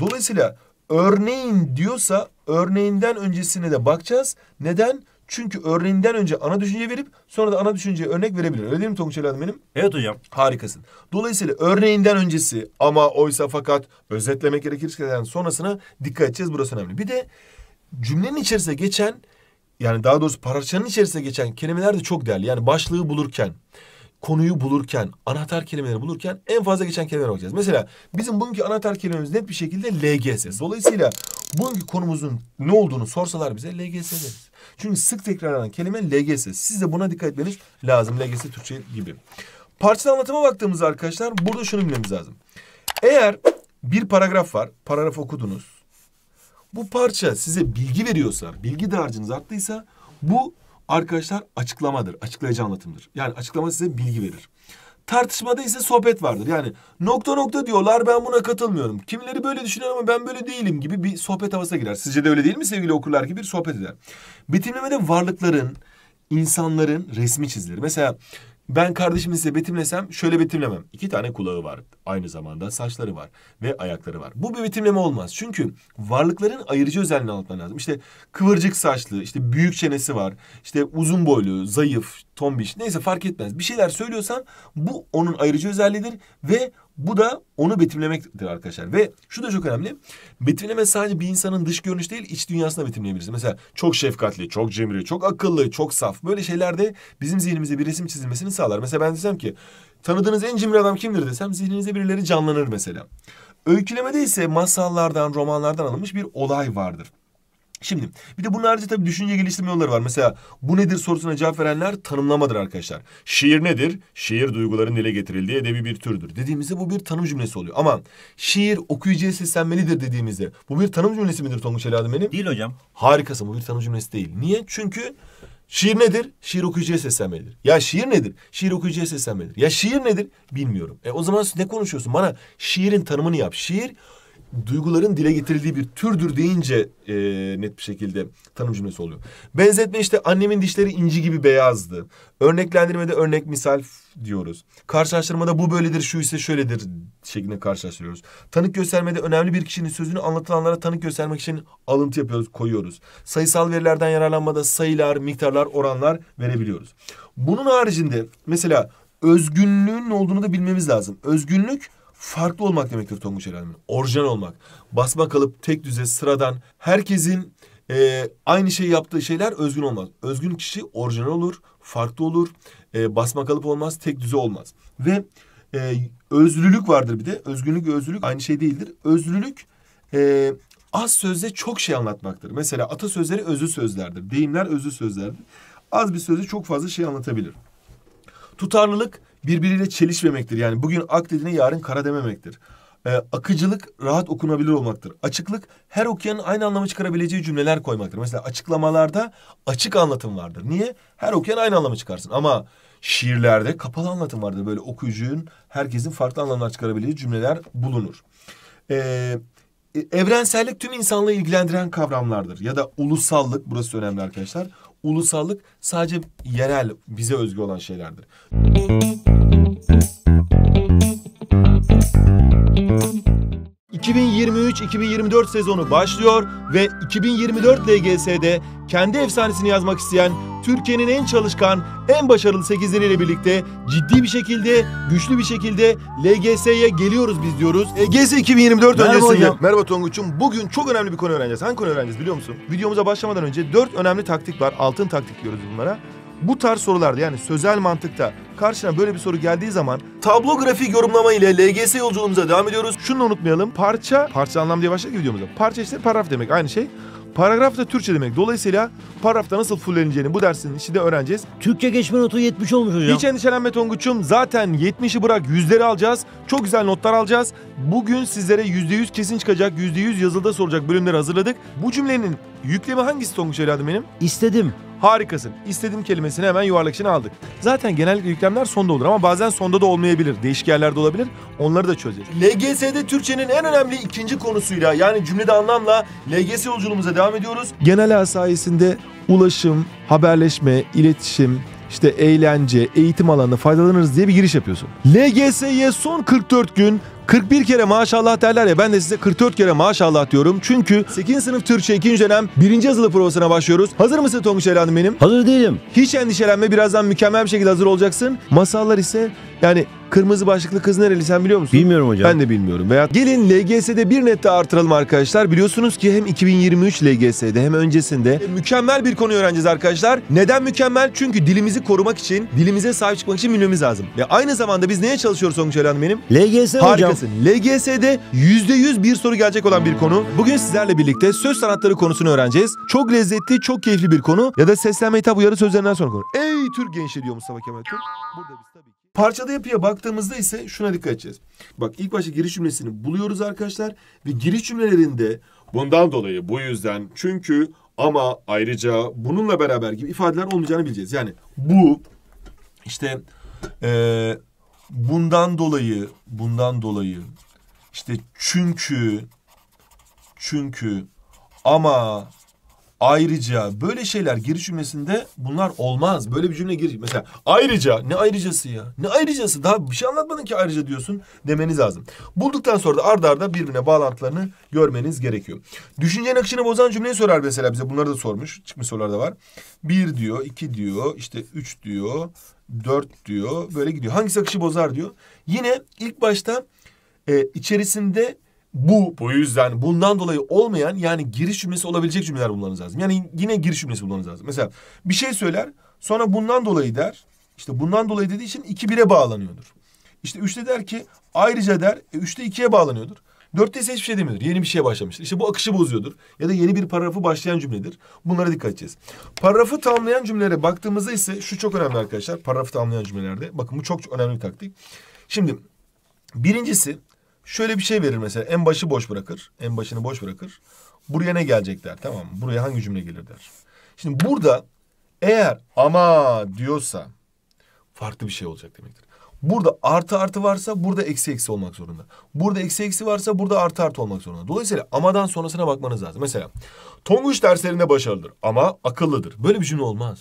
Dolayısıyla örneğin diyorsa örneğinden öncesine de bakacağız. Neden? Çünkü örneğinden önce ana düşünce verip sonra da ana düşünceye örnek verebilir. Öyle değil mi Tonguç Hanım benim? Evet hocam. Harikasın. Dolayısıyla örneğinden öncesi ama oysa fakat özetlemek gerekirse yani sonrasına dikkat edeceğiz. Burası önemli. Bir de cümlenin içerisinde geçen yani daha doğrusu parçanın içerisinde geçen kelimeler de çok değerli. Yani başlığı bulurken, konuyu bulurken, anahtar kelimeleri bulurken en fazla geçen kelimeler bakacağız. Mesela bizim bugünkü anahtar kelimemiz net bir şekilde LGS. Dolayısıyla bugünkü konumuzun ne olduğunu sorsalar bize LGS deriz. Çünkü sık tekrarlanan kelime LGS. Siz de buna dikkat etmeniz lazım. LGS Türkçe gibi. Parçalı anlatıma baktığımızda arkadaşlar burada şunu bilmemiz lazım. Eğer bir paragraf var. Paragraf okudunuz. Bu parça size bilgi veriyorsa, bilgi dağarcığınız arttıysa bu arkadaşlar açıklamadır. Açıklayıcı anlatımdır. Yani açıklama size bilgi verir. Tartışmada ise sohbet vardır. Yani nokta nokta diyorlar ben buna katılmıyorum. Kimileri böyle düşünüyor ama ben böyle değilim gibi bir sohbet havasına girer. Sizce de öyle değil mi sevgili okurlar gibi bir sohbet eder. Betimlemede varlıkların, insanların resmi çizilir. Mesela ben kardeşimi size betimlesem şöyle betimlemem. İki tane kulağı var. Aynı zamanda saçları var ve ayakları var. Bu bir betimleme olmaz. Çünkü varlıkların ayırıcı özelliğini anlatman lazım. İşte kıvırcık saçlı, işte büyük çenesi var, işte uzun boylu, zayıf, tombiş neyse fark etmez. Bir şeyler söylüyorsan bu onun ayırıcı özelliğidir ve bu da onu betimlemektir arkadaşlar. Ve şu da çok önemli. Betimleme sadece bir insanın dış görünüş değil iç dünyasını betimleyebiliriz. Mesela çok şefkatli, çok cimri, çok akıllı, çok saf. Böyle şeyler de bizim zihnimize bir resim çizilmesini sağlar. Mesela ben desem ki tanıdığınız en cimri adam kimdir desem zihninizde birileri canlanır mesela. Öykülemede ise masallardan, romanlardan alınmış bir olay vardır. Şimdi bir de bunun harici tabii düşünce geliştirme yolları var. Mesela bu nedir sorusuna cevap verenler tanımlamadır arkadaşlar. Şiir nedir? Şiir duyguların dile getirildiği edebi bir türdür. Dediğimizde bu bir tanım cümlesi oluyor. Ama şiir okuyucuya seslenmelidir dediğimizde bu bir tanım cümlesi midir Tonguç Eladım benim? Değil hocam. Harikasın bu bir tanım cümlesi değil. Niye? Çünkü Şiir nedir? Şiir okuyucuya seslenmelidir. Ya şiir nedir? Şiir okuyucuya seslenmelidir. Ya şiir nedir? Bilmiyorum. E o zaman ne konuşuyorsun? Bana şiirin tanımını yap. Şiir duyguların dile getirildiği bir türdür deyince e, net bir şekilde tanım cümlesi oluyor. Benzetme işte annemin dişleri inci gibi beyazdı. Örneklendirmede örnek misal diyoruz. Karşılaştırmada bu böyledir, şu ise şöyledir şeklinde karşılaştırıyoruz. Tanık göstermede önemli bir kişinin sözünü anlatılanlara tanık göstermek için alıntı yapıyoruz, koyuyoruz. Sayısal verilerden yararlanmada sayılar, miktarlar, oranlar verebiliyoruz. Bunun haricinde mesela özgünlüğün ne olduğunu da bilmemiz lazım. Özgünlük farklı olmak demektir Tonguç Eren'in. Orjinal olmak. Basma kalıp tek düze sıradan herkesin e, aynı şeyi yaptığı şeyler özgün olmaz. Özgün kişi orijinal olur, farklı olur. E, basma kalıp olmaz, tek düze olmaz. Ve e, özlülük vardır bir de. Özgünlük ve özlülük aynı şey değildir. Özlülük e, az sözle çok şey anlatmaktır. Mesela atasözleri özlü sözlerdir. Deyimler özlü sözlerdir. Az bir sözü çok fazla şey anlatabilir. Tutarlılık birbiriyle çelişmemektir. Yani bugün ak dediğine yarın kara dememektir. Ee, akıcılık rahat okunabilir olmaktır. Açıklık her okuyanın aynı anlamı çıkarabileceği cümleler koymaktır. Mesela açıklamalarda açık anlatım vardır. Niye? Her okuyan aynı anlamı çıkarsın. Ama şiirlerde kapalı anlatım vardır. Böyle okuyucunun herkesin farklı anlamlar çıkarabileceği cümleler bulunur. Ee, e, evrensellik tüm insanlığı ilgilendiren kavramlardır. Ya da ulusallık burası önemli arkadaşlar. Ulusallık sadece yerel bize özgü olan şeylerdir. 2023-2024 sezonu başlıyor ve 2024 LGS'de kendi efsanesini yazmak isteyen Türkiye'nin en çalışkan, en başarılı 8 8'leriyle birlikte ciddi bir şekilde, güçlü bir şekilde LGS'ye geliyoruz biz diyoruz. LGS 2024 Merhaba öncesinde. Hocam. Merhaba Tonguç'um. Bugün çok önemli bir konu öğreneceğiz. Hangi konu öğreneceğiz biliyor musun? Videomuza başlamadan önce 4 önemli taktik var. Altın taktik diyoruz bunlara bu tarz sorularda yani sözel mantıkta karşına böyle bir soru geldiği zaman tablo grafiği yorumlama ile LGS yolculuğumuza devam ediyoruz. Şunu da unutmayalım. Parça, parça anlam diye başladık videomuzda. Parça işte paragraf demek aynı şey. Paragraf da Türkçe demek. Dolayısıyla paragrafta nasıl fulleneceğini bu dersin içinde öğreneceğiz. Türkçe geçme notu 70 olmuş hocam. Hiç endişelenme Tonguç'um. Zaten 70'i bırak yüzleri alacağız. Çok güzel notlar alacağız. Bugün sizlere %100 kesin çıkacak, %100 yazılıda soracak bölümleri hazırladık. Bu cümlenin yükleme hangisi Tonguç evladım benim? İstedim. Harikasın. İstedim kelimesini hemen yuvarlak içine aldık. Zaten genellikle yüklemler sonda olur ama bazen sonda da olmayabilir. Değişik yerlerde olabilir. Onları da çözeceğiz. LGS'de Türkçenin en önemli ikinci konusuyla yani cümlede anlamla LGS yolculuğumuza devam ediyoruz. Genel A sayesinde ulaşım, haberleşme, iletişim, işte eğlence, eğitim alanı faydalanırız diye bir giriş yapıyorsun. LGS'ye son 44 gün 41 kere maşallah derler ya ben de size 44 kere maşallah diyorum. Çünkü 8. sınıf Türkçe 2. dönem 1. yazılı provasına başlıyoruz. Hazır mısın Tonguç Elhan'ım benim? Hazır değilim. Hiç endişelenme birazdan mükemmel bir şekilde hazır olacaksın. Masallar ise yani kırmızı başlıklı kız nereli sen biliyor musun? Bilmiyorum hocam. Ben de bilmiyorum. Veya gelin LGS'de bir net daha artıralım arkadaşlar. Biliyorsunuz ki hem 2023 LGS'de hem öncesinde mükemmel bir konu öğreneceğiz arkadaşlar. Neden mükemmel? Çünkü dilimizi korumak için, dilimize sahip çıkmak için bilmemiz lazım. Ve aynı zamanda biz neye çalışıyoruz Songül Hanım benim? LGS Harikasın. hocam gelsin. LGS'de %100 bir soru gelecek olan bir konu. Bugün sizlerle birlikte söz sanatları konusunu öğreneceğiz. Çok lezzetli, çok keyifli bir konu. Ya da seslenme hitap uyarı sözlerinden sonra konu. Ey Türk gençleri diyor Mustafa Kemal Türk. Burada biz tabii Parçada yapıya baktığımızda ise şuna dikkat edeceğiz. Bak ilk başta giriş cümlesini buluyoruz arkadaşlar. Ve giriş cümlelerinde bundan dolayı, bu yüzden, çünkü, ama, ayrıca, bununla beraber gibi ifadeler olmayacağını bileceğiz. Yani bu, işte ee, Bundan dolayı, bundan dolayı işte çünkü çünkü ama ayrıca böyle şeyler giriş cümlesinde bunlar olmaz. Böyle bir cümle giriş mesela ayrıca ne ayrıcası ya? Ne ayrıcası? Daha bir şey anlatmadın ki ayrıca diyorsun demeniz lazım. Bulduktan sonra da ardarda arda birbirine bağlantılarını görmeniz gerekiyor. Düşünce akışını bozan cümleyi sorar mesela bize. Bunları da sormuş. Çıkmış sorular da var. Bir diyor, iki diyor, işte üç diyor, dört diyor. Böyle gidiyor. Hangisi akışı bozar diyor. Yine ilk başta e, içerisinde bu bu yüzden bundan dolayı olmayan yani giriş cümlesi olabilecek cümleler bulmanız lazım. Yani yine giriş cümlesi bulmanız lazım. Mesela bir şey söyler sonra bundan dolayı der. İşte bundan dolayı dediği için iki bire bağlanıyordur. İşte üçte der ki ayrıca der. E, üçte ikiye bağlanıyordur. Dörtte ise hiçbir şey demiyordur. Yeni bir şeye başlamıştır. İşte bu akışı bozuyordur. Ya da yeni bir paragrafı başlayan cümledir. Bunlara dikkat edeceğiz. Paragrafı tamamlayan cümlelere baktığımızda ise şu çok önemli arkadaşlar. Paragrafı tamamlayan cümlelerde. Bakın bu çok, çok önemli bir taktik. Şimdi birincisi şöyle bir şey verir mesela. En başı boş bırakır. En başını boş bırakır. Buraya ne gelecek der. Tamam Buraya hangi cümle gelir der. Şimdi burada eğer ama diyorsa farklı bir şey olacak demektir. Burada artı artı varsa burada eksi eksi olmak zorunda. Burada eksi eksi varsa burada artı artı olmak zorunda. Dolayısıyla amadan sonrasına bakmanız lazım. Mesela Tonguç derslerinde başarılıdır ama akıllıdır. Böyle bir cümle olmaz.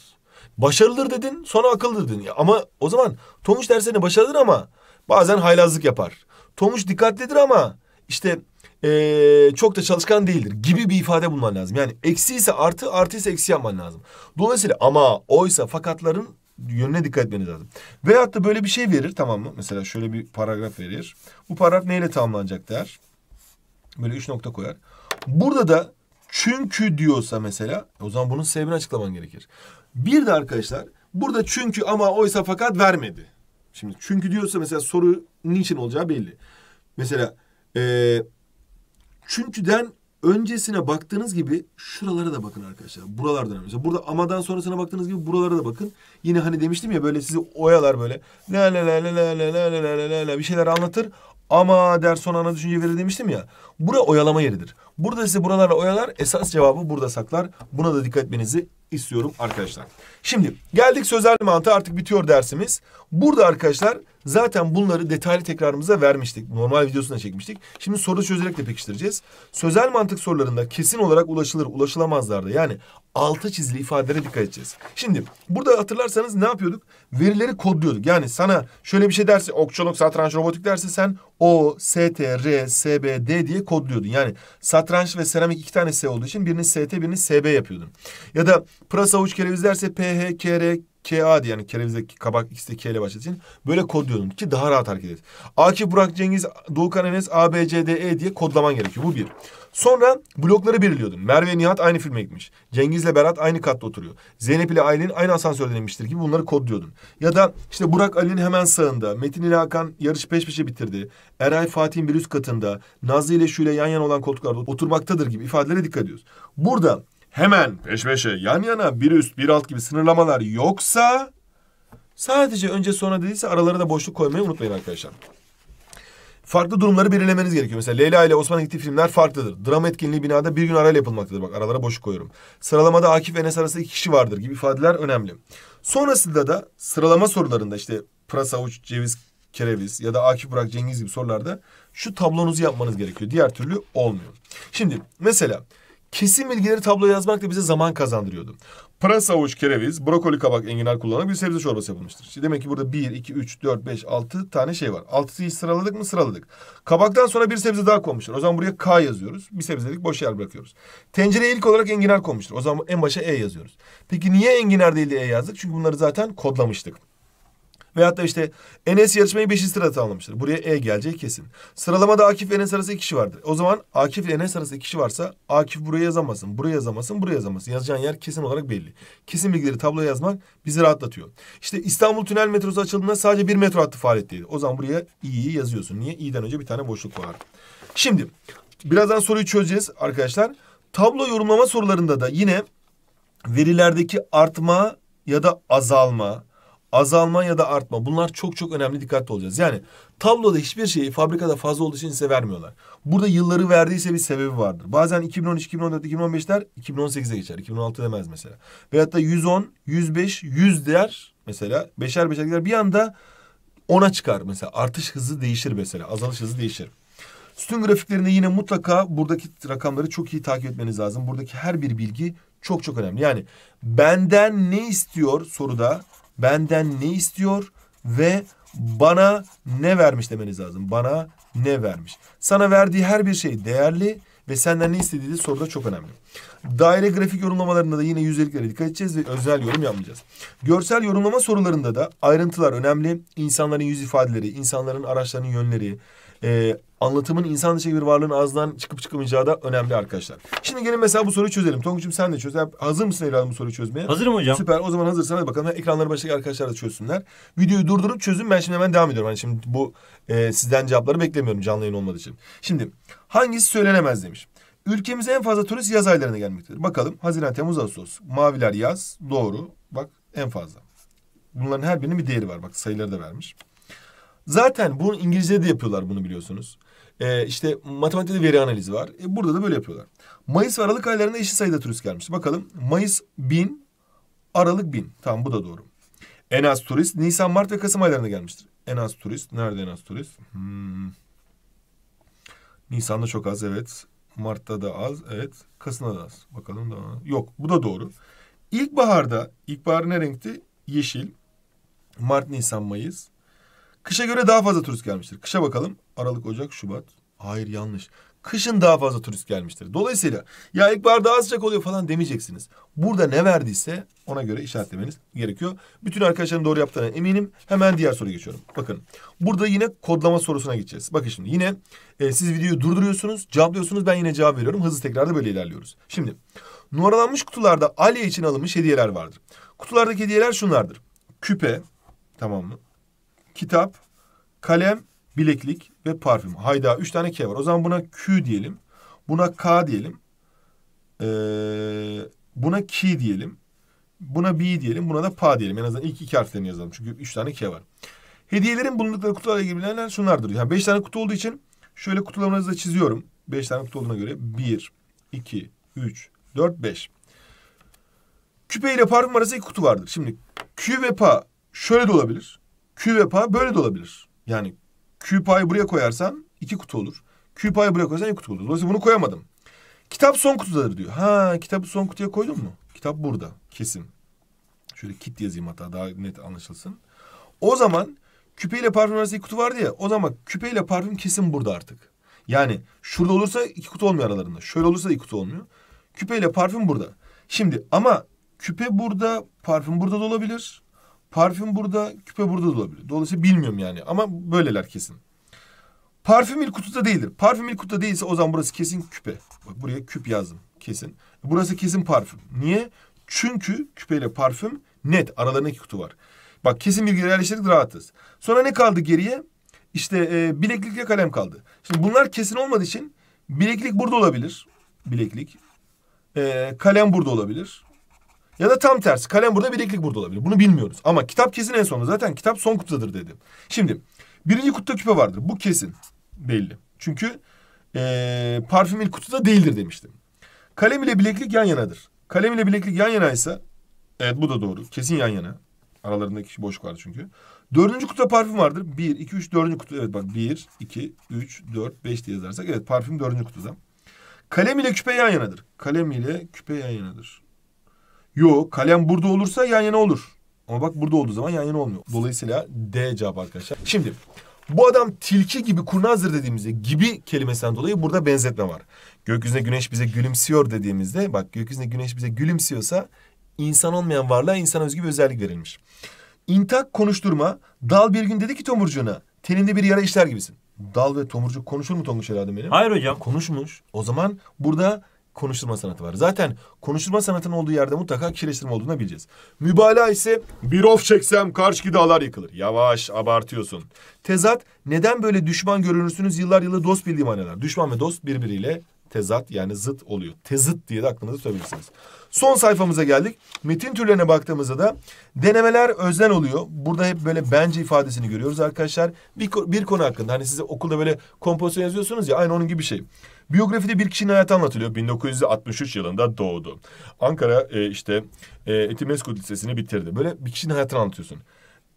Başarılıdır dedin sonra akıllıdır dedin. Ya ama o zaman Tonguç derslerinde başarılıdır ama bazen haylazlık yapar. Tonguç dikkatlidir ama işte ee, çok da çalışkan değildir gibi bir ifade bulman lazım. Yani eksi ise artı, artı ise eksi yapman lazım. Dolayısıyla ama, oysa, fakatların yönüne dikkat etmeniz lazım. Veyahut da böyle bir şey verir tamam mı? Mesela şöyle bir paragraf verir. Bu paragraf neyle tamamlanacak der. Böyle üç nokta koyar. Burada da çünkü diyorsa mesela o zaman bunun sebebini açıklaman gerekir. Bir de arkadaşlar burada çünkü ama oysa fakat vermedi. Şimdi çünkü diyorsa mesela soru niçin olacağı belli. Mesela e, çünküden öncesine baktığınız gibi şuralara da bakın arkadaşlar. Buralardan mesela burada amadan sonrasına baktığınız gibi buralara da bakın. Yine hani demiştim ya böyle sizi oyalar böyle. La la la la la la la la la la la bir şeyler anlatır. Ama der son ana düşünce verir demiştim ya. Bura oyalama yeridir. Burada size buralarla oyalar. Esas cevabı burada saklar. Buna da dikkat etmenizi istiyorum arkadaşlar. Şimdi geldik sözel mantığı artık bitiyor dersimiz. Burada arkadaşlar Zaten bunları detaylı tekrarımıza vermiştik. Normal videosuna çekmiştik. Şimdi soru çözerek de pekiştireceğiz. Sözel mantık sorularında kesin olarak ulaşılır, ulaşılamazlardı. yani altı çizili ifadelere dikkat edeceğiz. Şimdi burada hatırlarsanız ne yapıyorduk? Verileri kodluyorduk. Yani sana şöyle bir şey derse okçuluk, satranç, robotik derse sen O, S, T, R, S, B, D diye kodluyordun. Yani satranç ve seramik iki tane S olduğu için birini S, T, birini S, B yapıyordun. Ya da pırasa, avuç, kereviz derse P, H, K, R, KA diye yani kerevizdeki kabak X'de K ile başladığı için böyle kodluyordun ki daha rahat hareket et. Akif Burak Cengiz Doğukan Enes A B C D E diye kodlaman gerekiyor. Bu bir. Sonra blokları belirliyordun. Merve Nihat aynı filme gitmiş. Cengiz ile Berat aynı katta oturuyor. Zeynep ile Aylin aynı asansörde inmiştir gibi bunları kodluyordun. Ya da işte Burak Ali'nin hemen sağında, Metin ile Hakan yarışı peş peşe bitirdi. Eray Fatih'in bir üst katında, Nazlı ile Şule yan yana olan koltuklarda oturmaktadır gibi ifadelere dikkat ediyoruz. Burada hemen peş peşe yan yana bir üst bir alt gibi sınırlamalar yoksa sadece önce sonra dediyse aralara da boşluk koymayı unutmayın arkadaşlar. Farklı durumları belirlemeniz gerekiyor. Mesela Leyla ile Osman'ın gittiği filmler farklıdır. Dram etkinliği binada bir gün arayla yapılmaktadır. Bak aralara boşluk koyuyorum. Sıralamada Akif ve Enes arasında iki kişi vardır gibi ifadeler önemli. Sonrasında da sıralama sorularında işte pras avuç, ceviz, kereviz ya da Akif Burak Cengiz gibi sorularda şu tablonuzu yapmanız gerekiyor. Diğer türlü olmuyor. Şimdi mesela Kesim bilgileri tabloya yazmak da bize zaman kazandırıyordu. Pırasa, avuç, kereviz, brokoli, kabak, enginar kullanarak bir sebze çorbası yapılmıştır. İşte demek ki burada bir, iki, üç, dört, beş, altı tane şey var. 6'yı sıraladık mı sıraladık. Kabaktan sonra bir sebze daha konmuştur. O zaman buraya K yazıyoruz. Bir sebze dedik, boş yer bırakıyoruz. Tencereye ilk olarak enginar konmuştur. O zaman en başa E yazıyoruz. Peki niye enginar değil de E yazdık? Çünkü bunları zaten kodlamıştık. Veyahut da işte Enes yarışmayı beşinci sırada tamamlamıştır. Buraya E geleceği kesin. Sıralamada Akif ve Enes arası iki kişi vardır. O zaman Akif ile Enes arası iki kişi varsa Akif buraya yazamazsın, buraya yazamazsın, buraya yazamazsın. Yazacağın yer kesin olarak belli. Kesin bilgileri tabloya yazmak bizi rahatlatıyor. İşte İstanbul Tünel metrosu açıldığında sadece bir metro hattı faaliyetteydi. O zaman buraya İ'yi yazıyorsun. Niye? İ'den önce bir tane boşluk var. Şimdi birazdan soruyu çözeceğiz arkadaşlar. Tablo yorumlama sorularında da yine verilerdeki artma ya da azalma azalma ya da artma bunlar çok çok önemli dikkatli olacağız. Yani tabloda hiçbir şeyi fabrikada fazla olduğu için size vermiyorlar. Burada yılları verdiyse bir sebebi vardır. Bazen 2013, 2014, 2015'ler 2018'e geçer. 2016 demez mesela. Veyahut da 110, 105, 100 der mesela. Beşer beşer gider. Bir anda 10'a çıkar mesela. Artış hızı değişir mesela. Azalış hızı değişir. Sütun grafiklerinde yine mutlaka buradaki rakamları çok iyi takip etmeniz lazım. Buradaki her bir bilgi çok çok önemli. Yani benden ne istiyor soruda benden ne istiyor ve bana ne vermiş demeniz lazım. Bana ne vermiş? Sana verdiği her bir şey değerli ve senden ne istediği de soruda çok önemli. Daire grafik yorumlamalarında da yine yüzdeliklere dikkat edeceğiz ve özel yorum yapmayacağız. Görsel yorumlama sorularında da ayrıntılar önemli. İnsanların yüz ifadeleri, insanların araçlarının yönleri, e, anlatımın insan dışı bir varlığın ağzından çıkıp çıkamayacağı da önemli arkadaşlar. Şimdi gelin mesela bu soruyu çözelim. Tonguç'um sen de çöz. Hazır mısın evladım bu soruyu çözmeye? Hazırım hocam. Süper. O zaman hazırsan hadi bakalım. Ekranları baştaki arkadaşlar da çözsünler. Videoyu durdurup çözün. Ben şimdi hemen devam ediyorum. Hani şimdi bu e, sizden cevapları beklemiyorum canlı yayın olmadığı için. Şimdi hangisi söylenemez demiş. Ülkemize en fazla turist yaz aylarına gelmektedir. Bakalım Haziran, Temmuz, Ağustos. Maviler yaz. Doğru. Bak en fazla. Bunların her birinin bir değeri var. Bak sayıları da vermiş. Zaten bunu İngilizce'de de yapıyorlar bunu biliyorsunuz. E, işte matematikte veri analizi var. E, burada da böyle yapıyorlar. Mayıs ve Aralık aylarında eşit sayıda turist gelmişti. Bakalım Mayıs bin, Aralık bin. Tamam bu da doğru. En az turist Nisan, Mart ve Kasım aylarında gelmiştir. En az turist. Nerede en az turist? Hmm. Nisan'da çok az evet. Mart'ta da az evet. Kasım'da da az. Bakalım da yok bu da doğru. İlkbaharda ilkbahar ne renkti? Yeşil. Mart, Nisan, Mayıs. Kışa göre daha fazla turist gelmiştir. Kışa bakalım. Aralık, Ocak, Şubat. Hayır yanlış. Kışın daha fazla turist gelmiştir. Dolayısıyla ya ilkbahar daha sıcak oluyor falan demeyeceksiniz. Burada ne verdiyse ona göre işaretlemeniz gerekiyor. Bütün arkadaşların doğru yaptığına eminim. Hemen diğer soruya geçiyorum. Bakın burada yine kodlama sorusuna geçeceğiz. Bakın şimdi yine e, siz videoyu durduruyorsunuz, cevaplıyorsunuz. Ben yine cevap veriyorum. Hızlı tekrarda böyle ilerliyoruz. Şimdi numaralanmış kutularda alya için alınmış hediyeler vardır. Kutulardaki hediyeler şunlardır. Küpe tamam mı? Kitap, kalem bileklik ve parfüm. Hayda üç tane K var. O zaman buna Q diyelim. Buna K diyelim. Ee, buna K diyelim. Buna B diyelim. Buna da P diyelim. En azından ilk iki harflerini yazalım. Çünkü üç tane K var. Hediyelerin bulundukları kutulara ilgili bilenler şunlardır. Yani beş tane kutu olduğu için şöyle kutularımızı da çiziyorum. Beş tane kutu olduğuna göre. Bir, iki, üç, dört, beş. Küpe ile parfüm arası iki kutu vardır. Şimdi Q ve P şöyle de olabilir. Q ve P böyle de olabilir. Yani Q payı buraya koyarsan iki kutu olur. Q payı buraya koyarsan iki kutu olur. Dolayısıyla bunu koyamadım. Kitap son kutudadır diyor. Ha kitabı son kutuya koydun mu? Kitap burada kesin. Şöyle kit yazayım hatta daha net anlaşılsın. O zaman küpeyle parfüm arasında iki kutu vardı ya. O zaman küpeyle parfüm kesin burada artık. Yani şurada olursa iki kutu olmuyor aralarında. Şöyle olursa iki kutu olmuyor. Küpeyle parfüm burada. Şimdi ama küpe burada, parfüm burada da olabilir. Parfüm burada, küpe burada da olabilir. Dolayısıyla bilmiyorum yani ama böyleler kesin. Parfüm ilk kutuda değildir. Parfüm ilk kutuda değilse o zaman burası kesin küpe. Bak buraya küp yazdım kesin. Burası kesin parfüm. Niye? Çünkü küpeyle parfüm net aralarındaki kutu var. Bak kesin bilgileri yerleştirdik rahatız. Sonra ne kaldı geriye? İşte e, bileklikle kalem kaldı. Şimdi bunlar kesin olmadığı için bileklik burada olabilir. Bileklik. E, kalem burada olabilir. Ya da tam tersi kalem burada bileklik burada olabilir. Bunu bilmiyoruz. Ama kitap kesin en sonunda. Zaten kitap son kutudadır dedi. Şimdi birinci kutuda küpe vardır. Bu kesin belli. Çünkü ee, parfüm ilk kutuda değildir demiştim. Kalem ile bileklik yan yanadır. Kalem ile bileklik yan yanaysa evet bu da doğru. Kesin yan yana. Aralarındaki boşluk vardı çünkü. Dördüncü kutuda parfüm vardır. Bir, iki, üç, dördüncü kutu. Evet bak bir, iki, üç, dört, beş diye yazarsak. Evet parfüm dördüncü kutuda. Kalem ile küpe yan yanadır. Kalem ile küpe yan yanadır. Yok kalem burada olursa yan yana olur. Ama bak burada olduğu zaman yan yana olmuyor. Dolayısıyla D cevap arkadaşlar. Şimdi bu adam tilki gibi kurnazdır dediğimizde gibi kelimesinden dolayı burada benzetme var. Gökyüzüne güneş bize gülümsüyor dediğimizde bak gökyüzüne güneş bize gülümsüyorsa insan olmayan varlığa insan özgü bir özellik verilmiş. İntak konuşturma dal bir gün dedi ki tomurcuğuna teninde bir yara işler gibisin. Dal ve tomurcuk konuşur mu Tonguç herhalde benim? Hayır hocam. Konuşmuş. O zaman burada konuşturma sanatı var. Zaten konuşturma sanatının olduğu yerde mutlaka kişileştirme olduğunu bileceğiz. Mübalağa ise bir of çeksem karşıki dağlar yıkılır. Yavaş abartıyorsun. Tezat neden böyle düşman görünürsünüz yıllar yılı dost bildiğim anneler. Düşman ve dost birbiriyle tezat yani zıt oluyor. Tezıt diye de aklınızda söyleyebilirsiniz. Son sayfamıza geldik. Metin türlerine baktığımızda da denemeler öznel oluyor. Burada hep böyle bence ifadesini görüyoruz arkadaşlar. Bir, bir konu hakkında hani size okulda böyle kompozisyon yazıyorsunuz ya aynı onun gibi bir şey. Biyografide bir kişinin hayatı anlatılıyor. 1963 yılında doğdu. Ankara e, işte e, Etimeskut Lisesi'ni bitirdi. Böyle bir kişinin hayatını anlatıyorsun.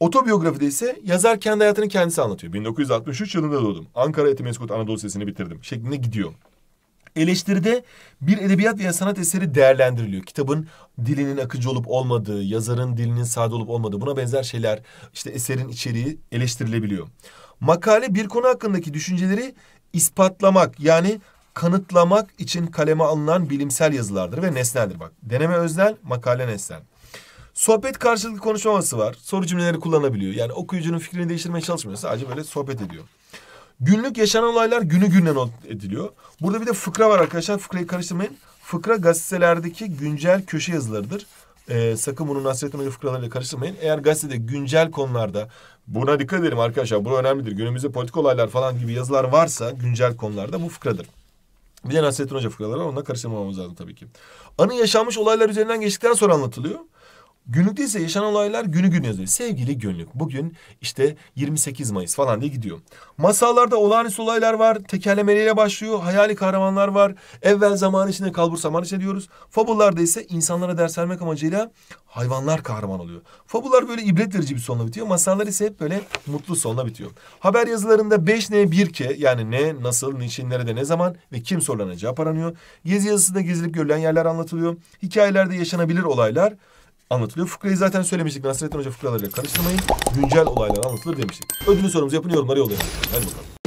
Otobiyografide ise yazar kendi hayatını kendisi anlatıyor. 1963 yılında doğdum. Ankara Etimeskut Anadolu Lisesi'ni bitirdim şeklinde gidiyor. Eleştiride bir edebiyat veya sanat eseri değerlendiriliyor. Kitabın dilinin akıcı olup olmadığı, yazarın dilinin sade olup olmadığı buna benzer şeyler işte eserin içeriği eleştirilebiliyor. Makale bir konu hakkındaki düşünceleri ispatlamak yani kanıtlamak için kaleme alınan bilimsel yazılardır ve nesneldir bak. Deneme özel, makale nesnel. Sohbet karşılıklı konuşmaması var. Soru cümleleri kullanabiliyor. Yani okuyucunun fikrini değiştirmeye çalışmıyor. Sadece böyle sohbet ediyor. Günlük yaşanan olaylar günü gününe not ediliyor. Burada bir de fıkra var arkadaşlar. Fıkrayı karıştırmayın. Fıkra gazetelerdeki güncel köşe yazılarıdır. Ee, sakın bunu Nasrettin Hoca fıkralarıyla karıştırmayın. Eğer gazetede güncel konularda buna dikkat edelim arkadaşlar. Bu önemlidir. Günümüzde politik olaylar falan gibi yazılar varsa güncel konularda bu fıkradır. Bir de Nasrettin Hoca fıkraları var. Onunla karıştırmamamız lazım tabii ki. Anı yaşanmış olaylar üzerinden geçtikten sonra anlatılıyor. Günlük ise yaşanan olaylar günü gün yazıyor. Sevgili günlük bugün işte 28 Mayıs falan diye gidiyor. Masallarda olağanüstü olaylar var. Tekerlemeleriyle başlıyor. Hayali kahramanlar var. Evvel zaman içinde kalbur zaman içinde diyoruz. Fabullarda ise insanlara ders vermek amacıyla hayvanlar kahraman oluyor. Fabullar böyle ibret verici bir sonla bitiyor. Masallar ise hep böyle mutlu sonla bitiyor. Haber yazılarında 5N 1K yani ne, nasıl, niçin, nerede, ne zaman ve kim sorularına cevap aranıyor. Gezi yazısında gezilip görülen yerler anlatılıyor. Hikayelerde yaşanabilir olaylar anlatılıyor. Fıkrayı zaten söylemiştik. Nasrettin Hoca fıkralarıyla karıştırmayın. Güncel olaylar anlatılır demiştik. Ödülü sorumuzu yapın yorumlara yollayın. Hadi bakalım.